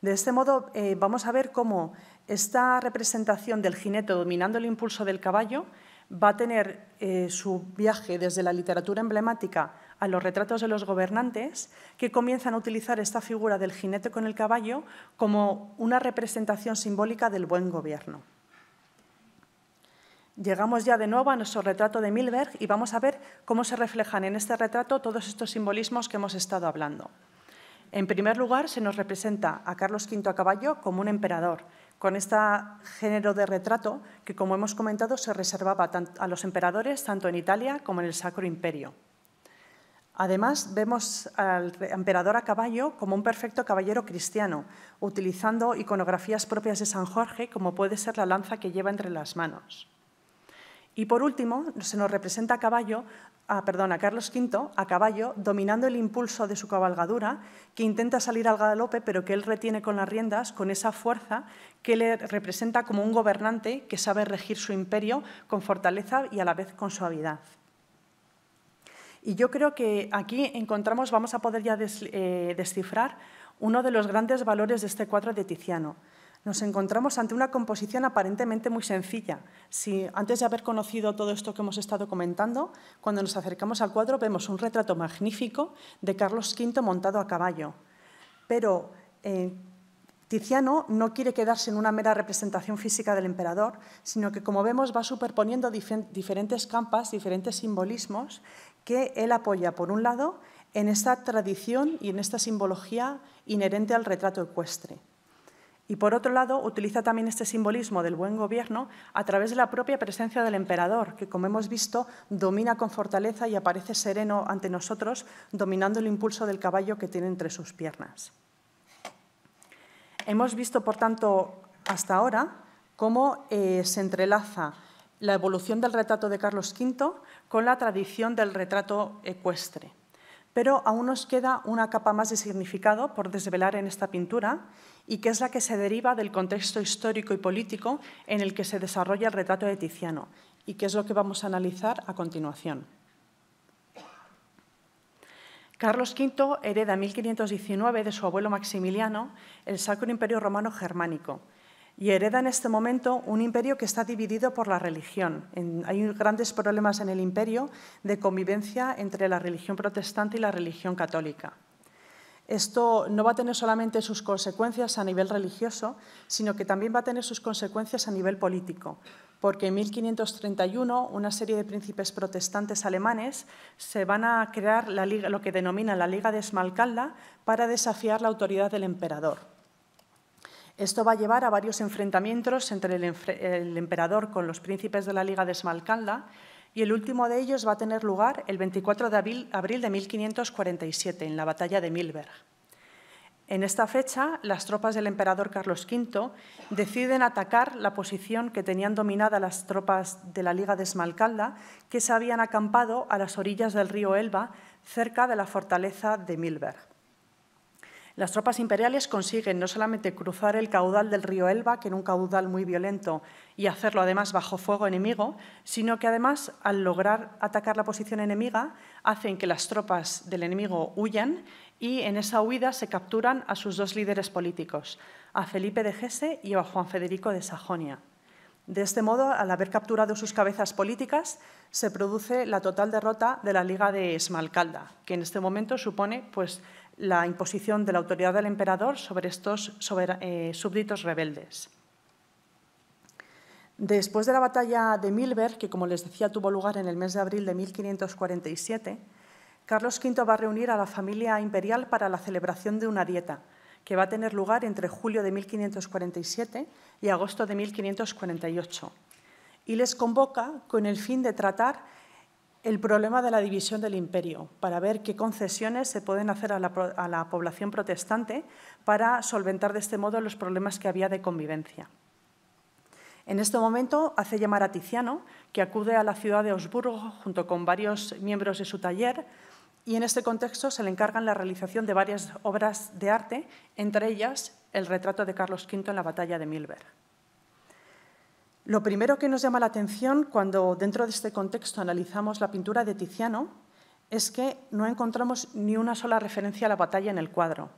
De este modo eh, vamos a ver cómo esta representación del jinete dominando el impulso del caballo va a tener eh, su viaje desde la literatura emblemática a los retratos de los gobernantes, que comienzan a utilizar esta figura del jinete con el caballo como una representación simbólica del buen gobierno. Llegamos ya de nuevo a nuestro retrato de Milberg y vamos a ver cómo se reflejan en este retrato todos estos simbolismos que hemos estado hablando. En primer lugar, se nos representa a Carlos V a caballo como un emperador, con este género de retrato que, como hemos comentado, se reservaba a los emperadores tanto en Italia como en el Sacro Imperio. Además, vemos al emperador a caballo como un perfecto caballero cristiano, utilizando iconografías propias de San Jorge, como puede ser la lanza que lleva entre las manos. Y por último, se nos representa a caballo, ah, perdón, a Carlos V a caballo dominando el impulso de su cabalgadura, que intenta salir al galope, pero que él retiene con las riendas, con esa fuerza que le representa como un gobernante que sabe regir su imperio con fortaleza y a la vez con suavidad. Y yo creo que aquí encontramos, vamos a poder ya eh, descifrar uno de los grandes valores de este cuadro de Tiziano, nos encontramos ante una composición aparentemente muy sencilla. Si antes de haber conocido todo esto que hemos estado comentando, cuando nos acercamos al cuadro vemos un retrato magnífico de Carlos V montado a caballo. Pero eh, Tiziano no quiere quedarse en una mera representación física del emperador, sino que, como vemos, va superponiendo diferentes campas, diferentes simbolismos que él apoya, por un lado, en esta tradición y en esta simbología inherente al retrato ecuestre. Y por otro lado, utiliza también este simbolismo del buen gobierno a través de la propia presencia del emperador, que como hemos visto domina con fortaleza y aparece sereno ante nosotros, dominando el impulso del caballo que tiene entre sus piernas. Hemos visto, por tanto, hasta ahora cómo eh, se entrelaza la evolución del retrato de Carlos V con la tradición del retrato ecuestre. Pero aún nos queda una capa más de significado por desvelar en esta pintura y qué es la que se deriva del contexto histórico y político en el que se desarrolla el retrato de Tiziano y qué es lo que vamos a analizar a continuación. Carlos V hereda en 1519 de su abuelo Maximiliano el Sacro Imperio Romano Germánico y hereda en este momento un imperio que está dividido por la religión. hay grandes problemas en el imperio de convivencia entre la religión protestante y la religión católica. Esto no va a tener solamente sus consecuencias a nivel religioso, sino que también va a tener sus consecuencias a nivel político, porque en 1531 una serie de príncipes protestantes alemanes se van a crear lo que denomina la Liga de Esmalcalda para desafiar la autoridad del emperador. Esto va a llevar a varios enfrentamientos entre el, emperador con los príncipes de la Liga de Esmalcalda y el último de ellos va a tener lugar el 24 de abril, de 1547, en la batalla de Milberg. En esta fecha, las tropas del emperador Carlos V deciden atacar la posición que tenían dominada las tropas de la Liga de Esmalcalda, que se habían acampado a las orillas del río Elba, cerca de la fortaleza de Milberg. Las tropas imperiales consiguen no solamente cruzar el caudal del río Elba, que era un caudal muy violento, y hacerlo además bajo fuego enemigo, sino que además al lograr atacar la posición enemiga hacen que las tropas del enemigo huyan y en esa huida se capturan a sus dos líderes políticos, a Felipe de Gese y a Juan Federico de Sajonia. De este modo, al haber capturado sus cabezas políticas, se produce la total derrota de la Liga de Esmalcalda, que en este momento supone pues, la imposición de la autoridad del emperador sobre estos eh, súbditos rebeldes. Después de la batalla de Milberg, que como les decía tuvo lugar en el mes de abril de 1547, Carlos V va a reunir a la familia imperial para la celebración de una dieta, que va a tener lugar entre julio de 1547 y agosto de 1548, y les convoca con el fin de tratar el problema de la división del imperio, para ver qué concesiones se pueden hacer a la, población protestante para solventar de este modo los problemas que había de convivencia. En este momento hace llamar a Tiziano, que acude a la ciudad de Augsburgo junto con varios miembros de su taller, y en este contexto se le encargan la realización de varias obras de arte, entre ellas el retrato de Carlos V en la batalla de Milberg. Lo primero que nos llama la atención cuando dentro de este contexto analizamos la pintura de Tiziano es que no encontramos ni una sola referencia a la batalla en el cuadro.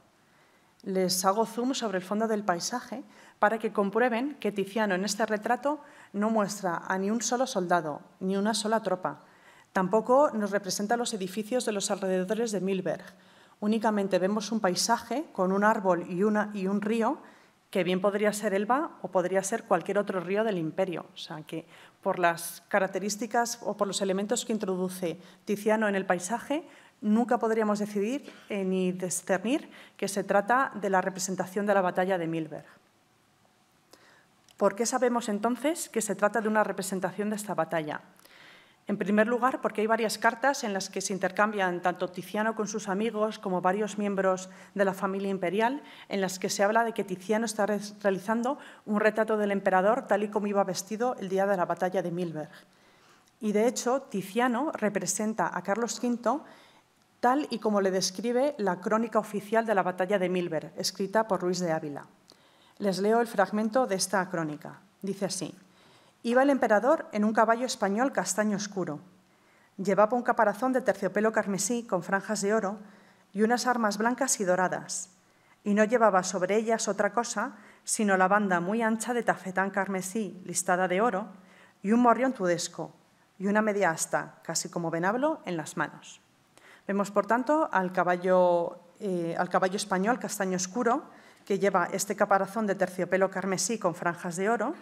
Les hago zoom sobre el fondo del paisaje para que comprueben que Tiziano en este retrato no muestra a ni un solo soldado, ni una sola tropa. Tampoco nos representa los edificios de los alrededores de Milberg. Únicamente vemos un paisaje con un árbol y, y un río que bien podría ser Elba o podría ser cualquier otro río del imperio. O sea, que por las características o por los elementos que introduce Tiziano en el paisaje, nunca podríamos decidir eh, ni discernir que se trata de la representación de la batalla de Milberg. ¿Por qué sabemos entonces que se trata de una representación de esta batalla? En primer lugar, porque hay varias cartas en las que se intercambian tanto Tiziano con sus amigos como varios miembros de la familia imperial, en las que se habla de que Tiziano está realizando un retrato del emperador tal y como iba vestido el día de la batalla de Milberg. Y de hecho, Tiziano representa a Carlos V tal y como le describe la crónica oficial de la batalla de Milberg, escrita por Luis de Ávila. Les leo el fragmento de esta crónica. Dice así. Iba el emperador en un caballo español castaño oscuro. Llevaba un caparazón de terciopelo carmesí con franjas de oro y unas armas blancas y doradas, y no llevaba sobre ellas otra cosa sino la banda muy ancha de tafetán carmesí listada de oro y un morrión tudesco y una media asta, casi como venablo, en las manos. Vemos, por tanto, al caballo, eh, al caballo español castaño oscuro, que lleva este caparazón de terciopelo carmesí con franjas de oro,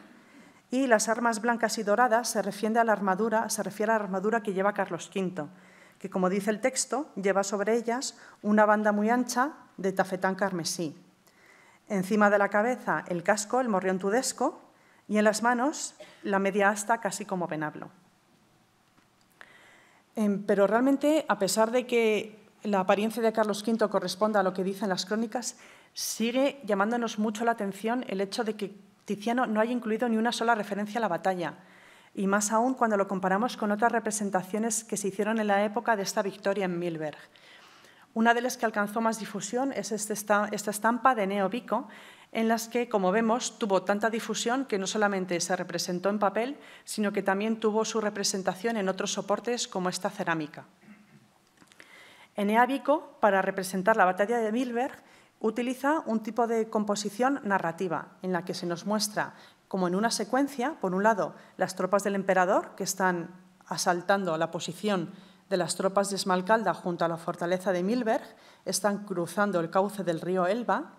y las armas blancas y doradas se refiere a la armadura, se refiere a la armadura que lleva Carlos V, que como dice el texto, lleva sobre ellas una banda muy ancha de tafetán carmesí. Encima de la cabeza el casco, el morrión tudesco, y en las manos la media asta casi como venablo. Em, pero realmente, a pesar de que la apariencia de Carlos V corresponda a lo que dicen las crónicas, sigue llamándonos mucho la atención el hecho de que Tiziano no haya incluido ni una sola referencia a la batalla, y más aún cuando lo comparamos con otras representaciones que se hicieron en la época de esta victoria en Milberg. Una de las que alcanzó más difusión es este esta, estampa de Neo en las que, como vemos, tuvo tanta difusión que no solamente se representó en papel, sino que también tuvo su representación en otros soportes como esta cerámica. En para representar la batalla de Milberg, utiliza un tipo de composición narrativa en la que se nos muestra como en una secuencia, por un lado, las tropas del emperador que están asaltando la posición de las tropas de Smalcalda junto a la fortaleza de Milberg, están cruzando el cauce del río Elba,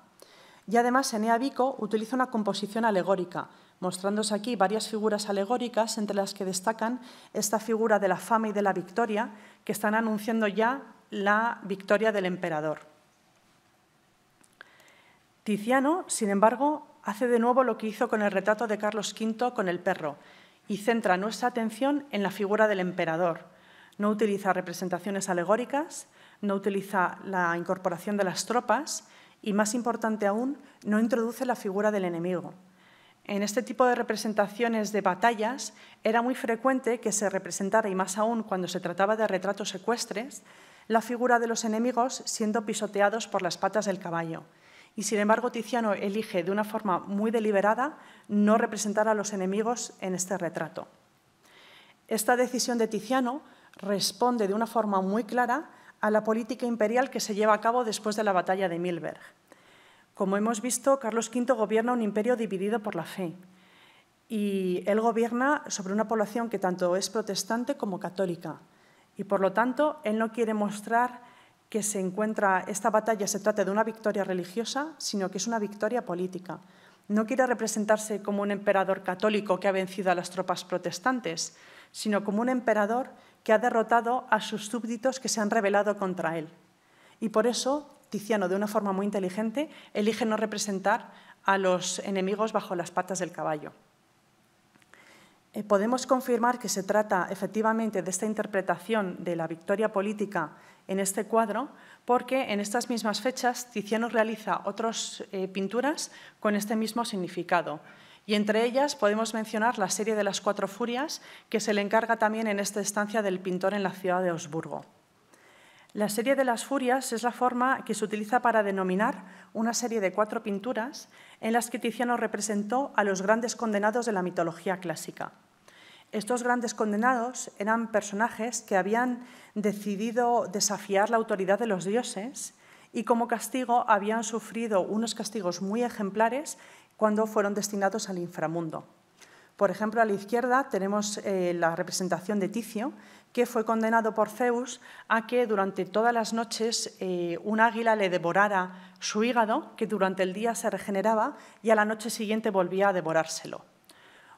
y además Enea Vico utiliza una composición alegórica, mostrándose aquí varias figuras alegóricas, entre las que destacan esta figura de la fama y de la victoria, que están anunciando ya la victoria del emperador. Tiziano, sin embargo, hace de nuevo lo que hizo con el retrato de Carlos V con el perro y centra nuestra atención en la figura del emperador. No utiliza representaciones alegóricas, no utiliza la incorporación de las tropas y, más importante aún, no introduce la figura del enemigo. En este tipo de representaciones de batallas era muy frecuente que se representara, y más aún cuando se trataba de retratos ecuestres, la figura de los enemigos siendo pisoteados por las patas del caballo. Y sin embargo, Tiziano elige de una forma muy deliberada no representar a los enemigos en este retrato. Esta decisión de Tiziano responde de una forma muy clara a la política imperial que se lleva a cabo después de la batalla de Milberg. Como hemos visto, Carlos V gobierna un imperio dividido por la fe y él gobierna sobre una población que tanto es protestante como católica y por lo tanto él no quiere mostrar que se encuentra, esta batalla se trata de una victoria religiosa, sino que es una victoria política. No quiere representarse como un emperador católico que ha vencido a las tropas protestantes, sino como un emperador que ha derrotado a sus súbditos que se han rebelado contra él. Y por eso, Tiziano, de una forma muy inteligente, elige no representar a los enemigos bajo las patas del caballo. Eh, podemos confirmar que se trata efectivamente de esta interpretación de la victoria política en este cuadro porque en estas mismas fechas Tiziano realiza otras eh, pinturas con este mismo significado. Y entre ellas podemos mencionar la serie de las Cuatro Furias, que se le encarga también en esta estancia del pintor en la ciudad de Osburgo. La serie de las furias es la forma que se utiliza para denominar una serie de cuatro pinturas en las que Tiziano representó a los grandes condenados de la mitología clásica. Estos grandes condenados eran personajes que habían decidido desafiar la autoridad de los dioses y como castigo habían sufrido unos castigos muy ejemplares cuando fueron destinados al inframundo. Por ejemplo, a la izquierda tenemos eh, la representación de Ticio, que fue condenado por Zeus a que durante todas las noches eh, un águila le devorara su hígado, que durante el día se regeneraba y a la noche siguiente volvía a devorárselo.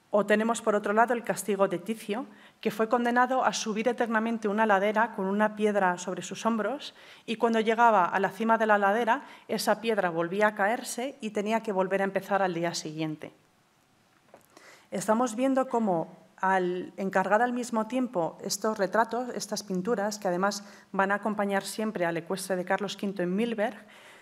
O tenemos por otro lado el castigo de Ticio, que fue condenado a subir eternamente una ladera con una piedra sobre sus hombros y cuando llegaba a la cima de la ladera esa piedra volvía a caerse y tenía que volver a empezar al día siguiente. Estamos viendo cómo al encargar al mismo tiempo estos retratos, estas pinturas, que además van a acompañar siempre al ecuestre de Carlos V en Milberg,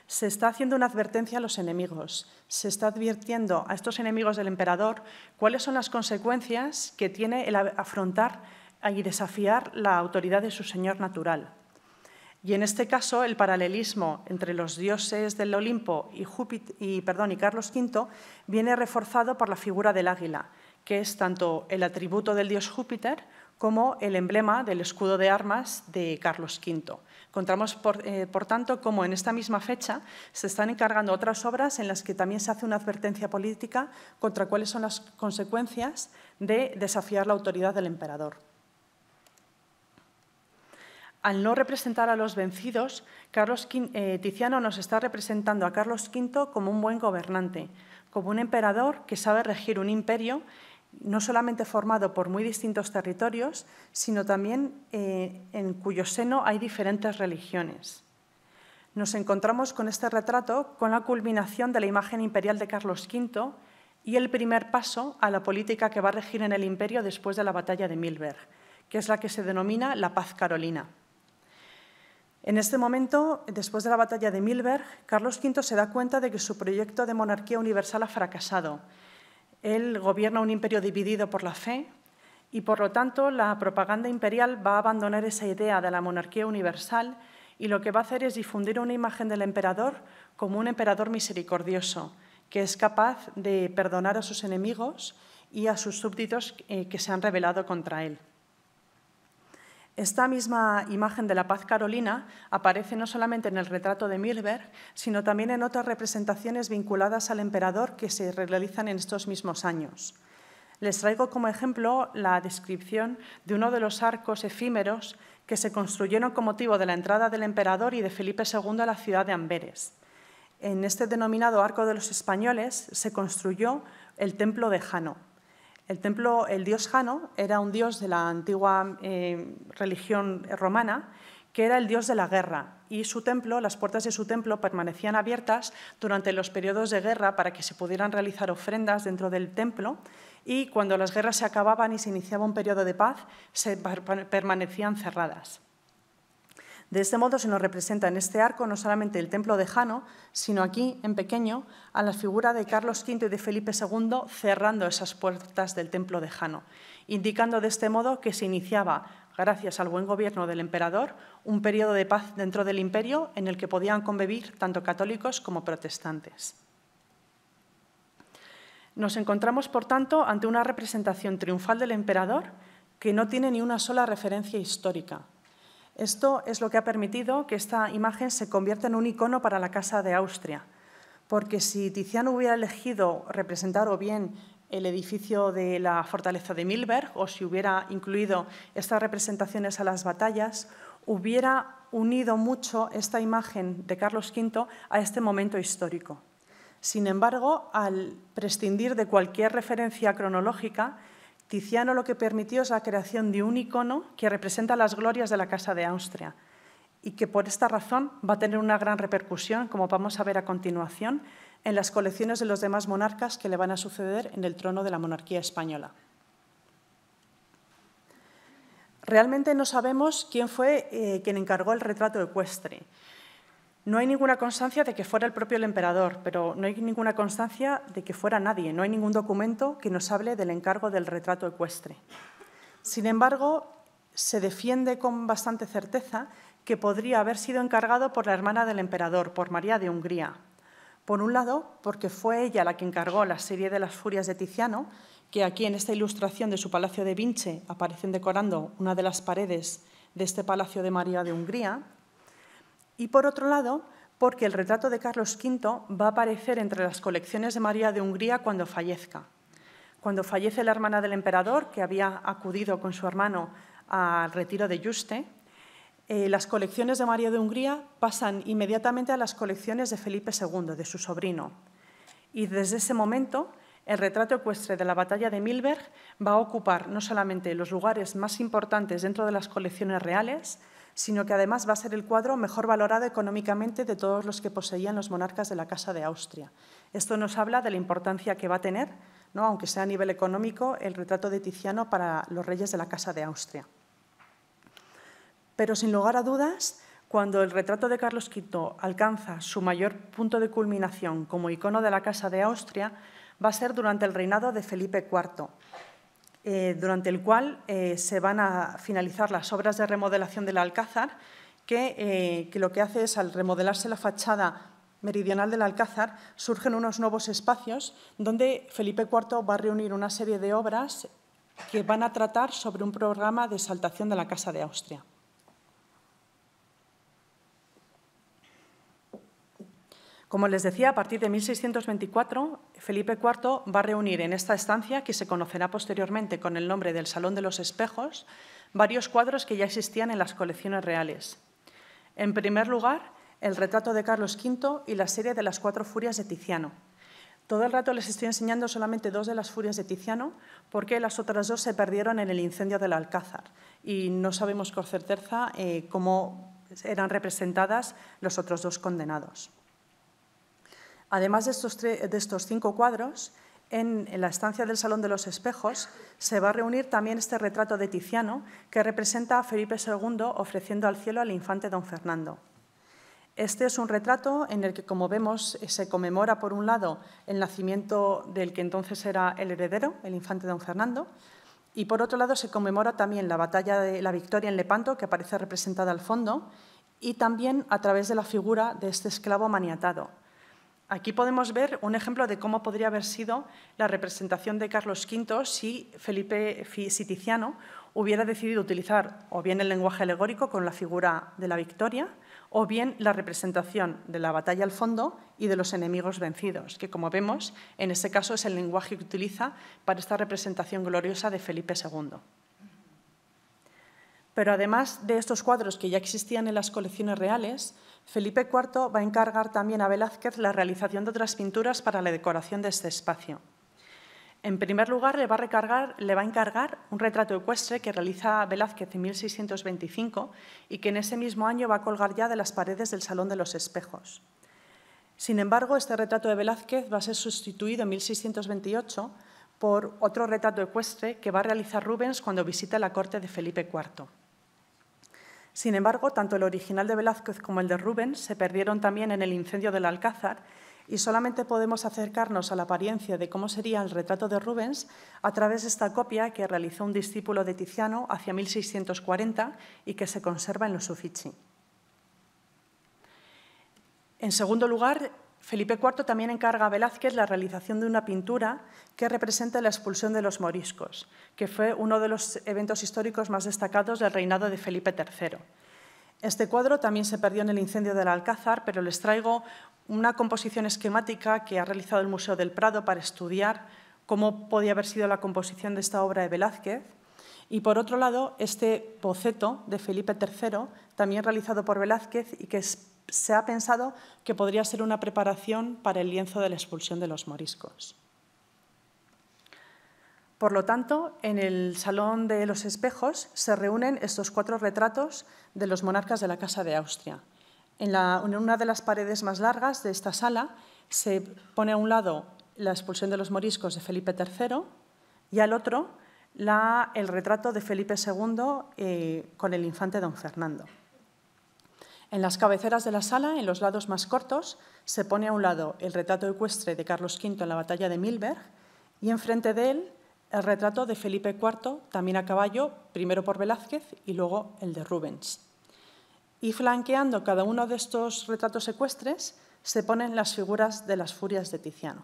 se está haciendo una advertencia a los enemigos, se está advirtiendo a estos enemigos del emperador cuáles son las consecuencias que tiene el afrontar y desafiar la autoridad de su señor natural. Y en este caso, el paralelismo entre los dioses del Olimpo y, Carlos V viene reforzado por la figura del águila, que es tanto el atributo del dios Júpiter como el emblema del escudo de armas de Carlos V. Encontramos, por, eh, tanto, como en esta misma fecha se están encargando otras obras en las que también se hace una advertencia política contra cuáles son las consecuencias de desafiar la autoridad del emperador. Al no representar a los vencidos, Carlos eh, Tiziano nos está representando a Carlos V como un buen gobernante, como un emperador que sabe regir un imperio no solamente formado por muy distintos territorios, sino también eh, en cuyo seno hay diferentes religiones. Nos encontramos con este retrato con la culminación de la imagen imperial de Carlos V y el primer paso a la política que va a regir en el imperio después de la batalla de Milberg, que es la que se denomina la paz carolina. En este momento, después de la batalla de Milberg, Carlos V se da cuenta de que su proyecto de monarquía universal ha fracasado él gobierna un imperio dividido por la fe y, por lo tanto, la propaganda imperial va a abandonar esa idea de la monarquía universal y lo que va a hacer es difundir una imagen del emperador como un emperador misericordioso, que es capaz de perdonar a sus enemigos y a sus súbditos eh, que se han rebelado contra él. Esta misma imagen de la paz carolina aparece no solamente en el retrato de Milberg, sino también en otras representaciones vinculadas al emperador que se realizan en estos mismos años. Les traigo como ejemplo la descripción de uno de los arcos efímeros que se construyeron con motivo de la entrada del emperador y de Felipe II a la ciudad de Amberes. En este denominado Arco de los Españoles se construyó el Templo de Jano. El templo, el dios Jano, era un dios de la antigua eh, religión romana que era el dios de la guerra, y su templo, las puertas de su templo permanecían abiertas durante los periodos de guerra para que se pudieran realizar ofrendas dentro del templo, y cuando las guerras se acababan y se iniciaba un periodo de paz, se permanecían cerradas. De este modo se nos representa en este arco no solamente el templo de Jano, sino aquí, en pequeño, a la figura de Carlos V y de Felipe II cerrando esas puertas del templo de Jano, indicando de este modo que se iniciaba, gracias al buen gobierno del emperador, un periodo de paz dentro del imperio en el que podían convivir tanto católicos como protestantes. Nos encontramos, por tanto, ante una representación triunfal del emperador que no tiene ni una sola referencia histórica, esto es lo que ha permitido que esta imagen se convierta en un icono para la Casa de Austria, porque si Tiziano hubiera elegido representar o bien el edificio de la fortaleza de Milberg o si hubiera incluido estas representaciones a las batallas, hubiera unido mucho esta imagen de Carlos V a este momento histórico. Sin embargo, al prescindir de cualquier referencia cronológica, Tiziano lo que permitió es la creación de un icono que representa las glorias de la Casa de Austria y que por esta razón va a tener una gran repercusión, como vamos a ver a continuación, en las colecciones de los demás monarcas que le van a suceder en el trono de la monarquía española. Realmente no sabemos quién fue eh, quien encargó el retrato ecuestre. No hay ninguna constancia de que fuera el propio el emperador, pero no hay ninguna constancia de que fuera nadie. No hay ningún documento que nos hable del encargo del retrato ecuestre. Sin embargo, se defiende con bastante certeza que podría haber sido encargado por la hermana del emperador, por María de Hungría. Por un lado, porque fue ella la que encargó la serie de las furias de Tiziano, que aquí en esta ilustración de su palacio de Vinche aparecen decorando una de las paredes de este palacio de María de Hungría, y por otro lado, porque el retrato de Carlos V va a aparecer entre las colecciones de María de Hungría cuando fallezca. Cuando fallece la hermana del emperador, que había acudido con su hermano al retiro de Yuste, eh, las colecciones de María de Hungría pasan inmediatamente a las colecciones de Felipe II, de su sobrino. Y desde ese momento, el retrato ecuestre de la batalla de Milberg va a ocupar no solamente los lugares más importantes dentro de las colecciones reales, sino que además va a ser el cuadro mejor valorado económicamente de todos los que poseían los monarcas de la Casa de Austria. Esto nos habla de la importancia que va a tener, ¿no? aunque sea a nivel económico, el retrato de Tiziano para los reyes de la Casa de Austria. Pero sin lugar a dudas, cuando el retrato de Carlos V alcanza su mayor punto de culminación como icono de la Casa de Austria, va a ser durante el reinado de Felipe IV, eh, durante el cual eh, se van a finalizar las obras de remodelación del Alcázar, que, eh, que, lo que hace es, al remodelarse la fachada meridional del Alcázar, surgen unos nuevos espacios donde Felipe IV va a reunir una serie de obras que van a tratar sobre un programa de exaltación de la Casa de Austria. Como les decía, a partir de 1624, Felipe IV va a reunir en esta estancia, que se conocerá posteriormente con el nombre del Salón de los Espejos, varios cuadros que ya existían en las colecciones reales. En primer lugar, el retrato de Carlos V y la serie de las cuatro furias de Tiziano. Todo el rato les estoy enseñando solamente dos de las furias de Tiziano, porque las otras dos se perdieron en el incendio del Alcázar y no sabemos con certeza eh, cómo eran representadas los otros dos condenados. Además de estos, cinco cuadros, en, en, la estancia del Salón de los Espejos se va a reunir también este retrato de Tiziano, que representa a Felipe II ofreciendo al cielo al infante don Fernando. Este es un retrato en el que, como vemos, eh, se conmemora, por un lado, el nacimiento del que entonces era el heredero, el infante don Fernando, y por otro lado se conmemora también la batalla de la victoria en Lepanto, que aparece representada al fondo, y también a través de la figura de este esclavo maniatado, Aquí podemos ver un ejemplo de cómo podría haber sido la representación de Carlos V si Felipe Siticiano hubiera decidido utilizar o bien el lenguaje alegórico con la figura de la victoria o bien la representación de la batalla al fondo y de los enemigos vencidos, que como vemos en este caso es el lenguaje que utiliza para esta representación gloriosa de Felipe II. Pero además de estos cuadros que ya existían en las colecciones reales, Felipe IV va a encargar también a Velázquez la realización de otras pinturas para la decoración de este espacio. En primer lugar, le va, a le va, a encargar un retrato ecuestre que realiza Velázquez en 1625 y que en ese mismo año va a colgar ya de las paredes del Salón de los Espejos. Sin embargo, este retrato de Velázquez va a ser sustituido en 1628 por otro retrato ecuestre que va a realizar Rubens cuando visita la corte de Felipe IV. Sin embargo, tanto el original de Velázquez como el de Rubens se perdieron también en el incendio del Alcázar y solamente podemos acercarnos a la apariencia de cómo sería el retrato de Rubens a través de esta copia que realizó un discípulo de Tiziano hacia 1640 y que se conserva en los Uffizi. En segundo lugar, Felipe IV también encarga a Velázquez la realización de una pintura que representa la expulsión de los moriscos, que fue uno de los eventos históricos más destacados del reinado de Felipe III. Este cuadro también se perdió en el incendio del Alcázar, pero les traigo una composición esquemática que ha realizado el Museo del Prado para estudiar cómo podía haber sido la composición de esta obra de Velázquez. Y por otro lado, este boceto de Felipe III, también realizado por Velázquez y que es se ha pensado que podría ser una preparación para el lienzo de la expulsión de los moriscos. Por lo tanto, en el Salón de los Espejos se reúnen estos cuatro retratos de los monarcas de la Casa de Austria. En, una de las paredes más largas de esta sala se pone a un lado la expulsión de los moriscos de Felipe III y al otro el retrato de Felipe II eh, con el infante don Fernando. En las cabeceras de la sala, en los lados más cortos, se pone a un lado el retrato ecuestre de Carlos V en la batalla de Milberg y enfrente de él el retrato de Felipe IV, también a caballo, primero por Velázquez y luego el de Rubens. Y flanqueando cada uno de estos retratos ecuestres se ponen las figuras de las furias de Tiziano.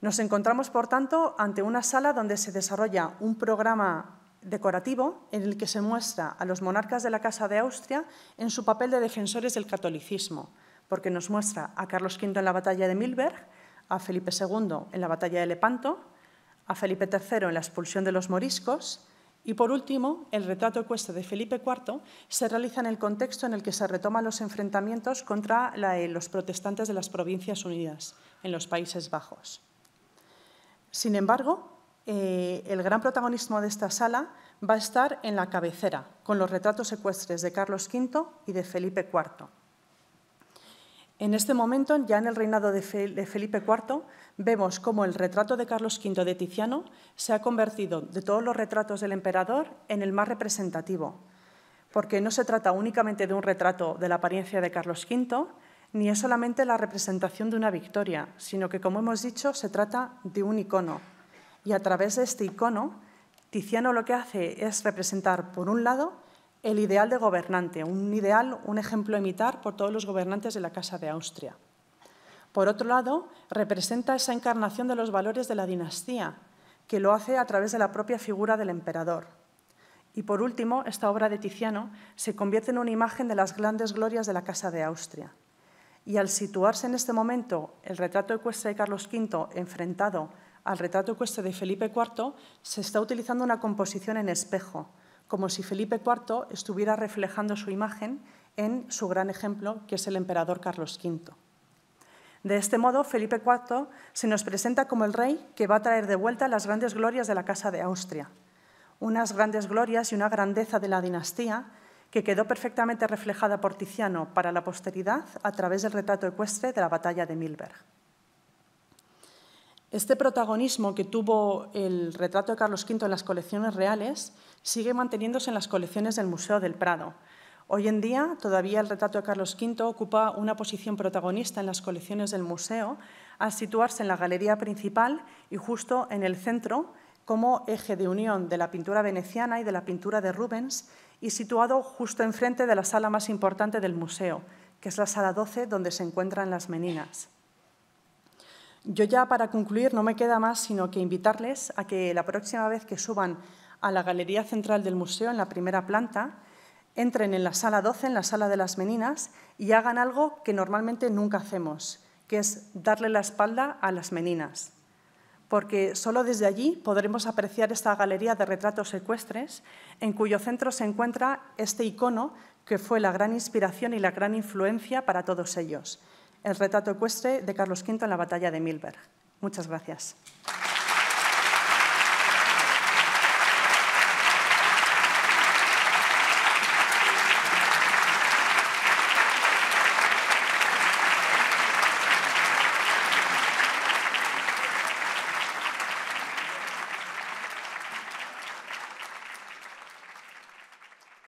Nos encontramos, por tanto, ante una sala donde se desarrolla un programa decorativo en el que se muestra a los monarcas de la Casa de Austria en su papel de defensores del catolicismo, porque nos muestra a Carlos V en la batalla de Milberg, a Felipe II en la batalla de Lepanto, a Felipe III en la expulsión de los moriscos y, por último, el retrato ecuestre de Felipe IV se realiza en el contexto en el que se retoman los enfrentamientos contra eh, los protestantes de las Provincias Unidas en los Países Bajos. Sin embargo, eh, el gran protagonismo de esta sala va a estar en la cabecera, con los retratos secuestres de Carlos V y de Felipe IV. En este momento, ya en el reinado de Felipe IV, vemos cómo el retrato de Carlos V de Tiziano se ha convertido, de todos los retratos del emperador, en el más representativo, porque no se trata únicamente de un retrato de la apariencia de Carlos V, ni es solamente la representación de una victoria, sino que, como hemos dicho, se trata de un icono y a través de este icono, Tiziano lo que hace es representar, por un lado, el ideal de gobernante, un ideal, un ejemplo a imitar por todos los gobernantes de la Casa de Austria. Por otro lado, representa esa encarnación de los valores de la dinastía, que lo hace a través de la propia figura del emperador. Y por último, esta obra de Tiziano se convierte en una imagen de las grandes glorias de la Casa de Austria. Y al situarse en este momento el retrato ecuestre de Carlos V enfrentado al retrato ecuestre de Felipe IV, se está utilizando una composición en espejo, como si Felipe IV estuviera reflejando su imagen en su gran ejemplo, que es el emperador Carlos V. De este modo, Felipe IV se nos presenta como el rey que va a traer de vuelta las grandes glorias de la Casa de Austria, unas grandes glorias y una grandeza de la dinastía que quedó perfectamente reflejada por Tiziano para la posteridad a través del retrato ecuestre de la batalla de Milberg. Este protagonismo que tuvo el retrato de Carlos V en las colecciones reales sigue manteniéndose en las colecciones del Museo del Prado. Hoy en día, todavía el retrato de Carlos V ocupa una posición protagonista en las colecciones del museo, al situarse en la galería principal y justo en el centro como eje de unión de la pintura veneciana y de la pintura de Rubens y situado justo enfrente de la sala más importante del museo, que es la sala 12 donde se encuentran las meninas. Yo ya para concluir no me queda más sino que invitarles a que la próxima vez que suban a la Galería Central del Museo, en la primera planta, entren en la sala 12, en la sala de las meninas, y hagan algo que normalmente nunca hacemos, que es darle la espalda a las meninas. Porque solo desde allí podremos apreciar esta galería de retratos secuestres en cuyo centro se encuentra este icono que fue la gran inspiración y la gran influencia para todos ellos el retrato ecuestre de Carlos V en la batalla de Milberg. Muchas gracias.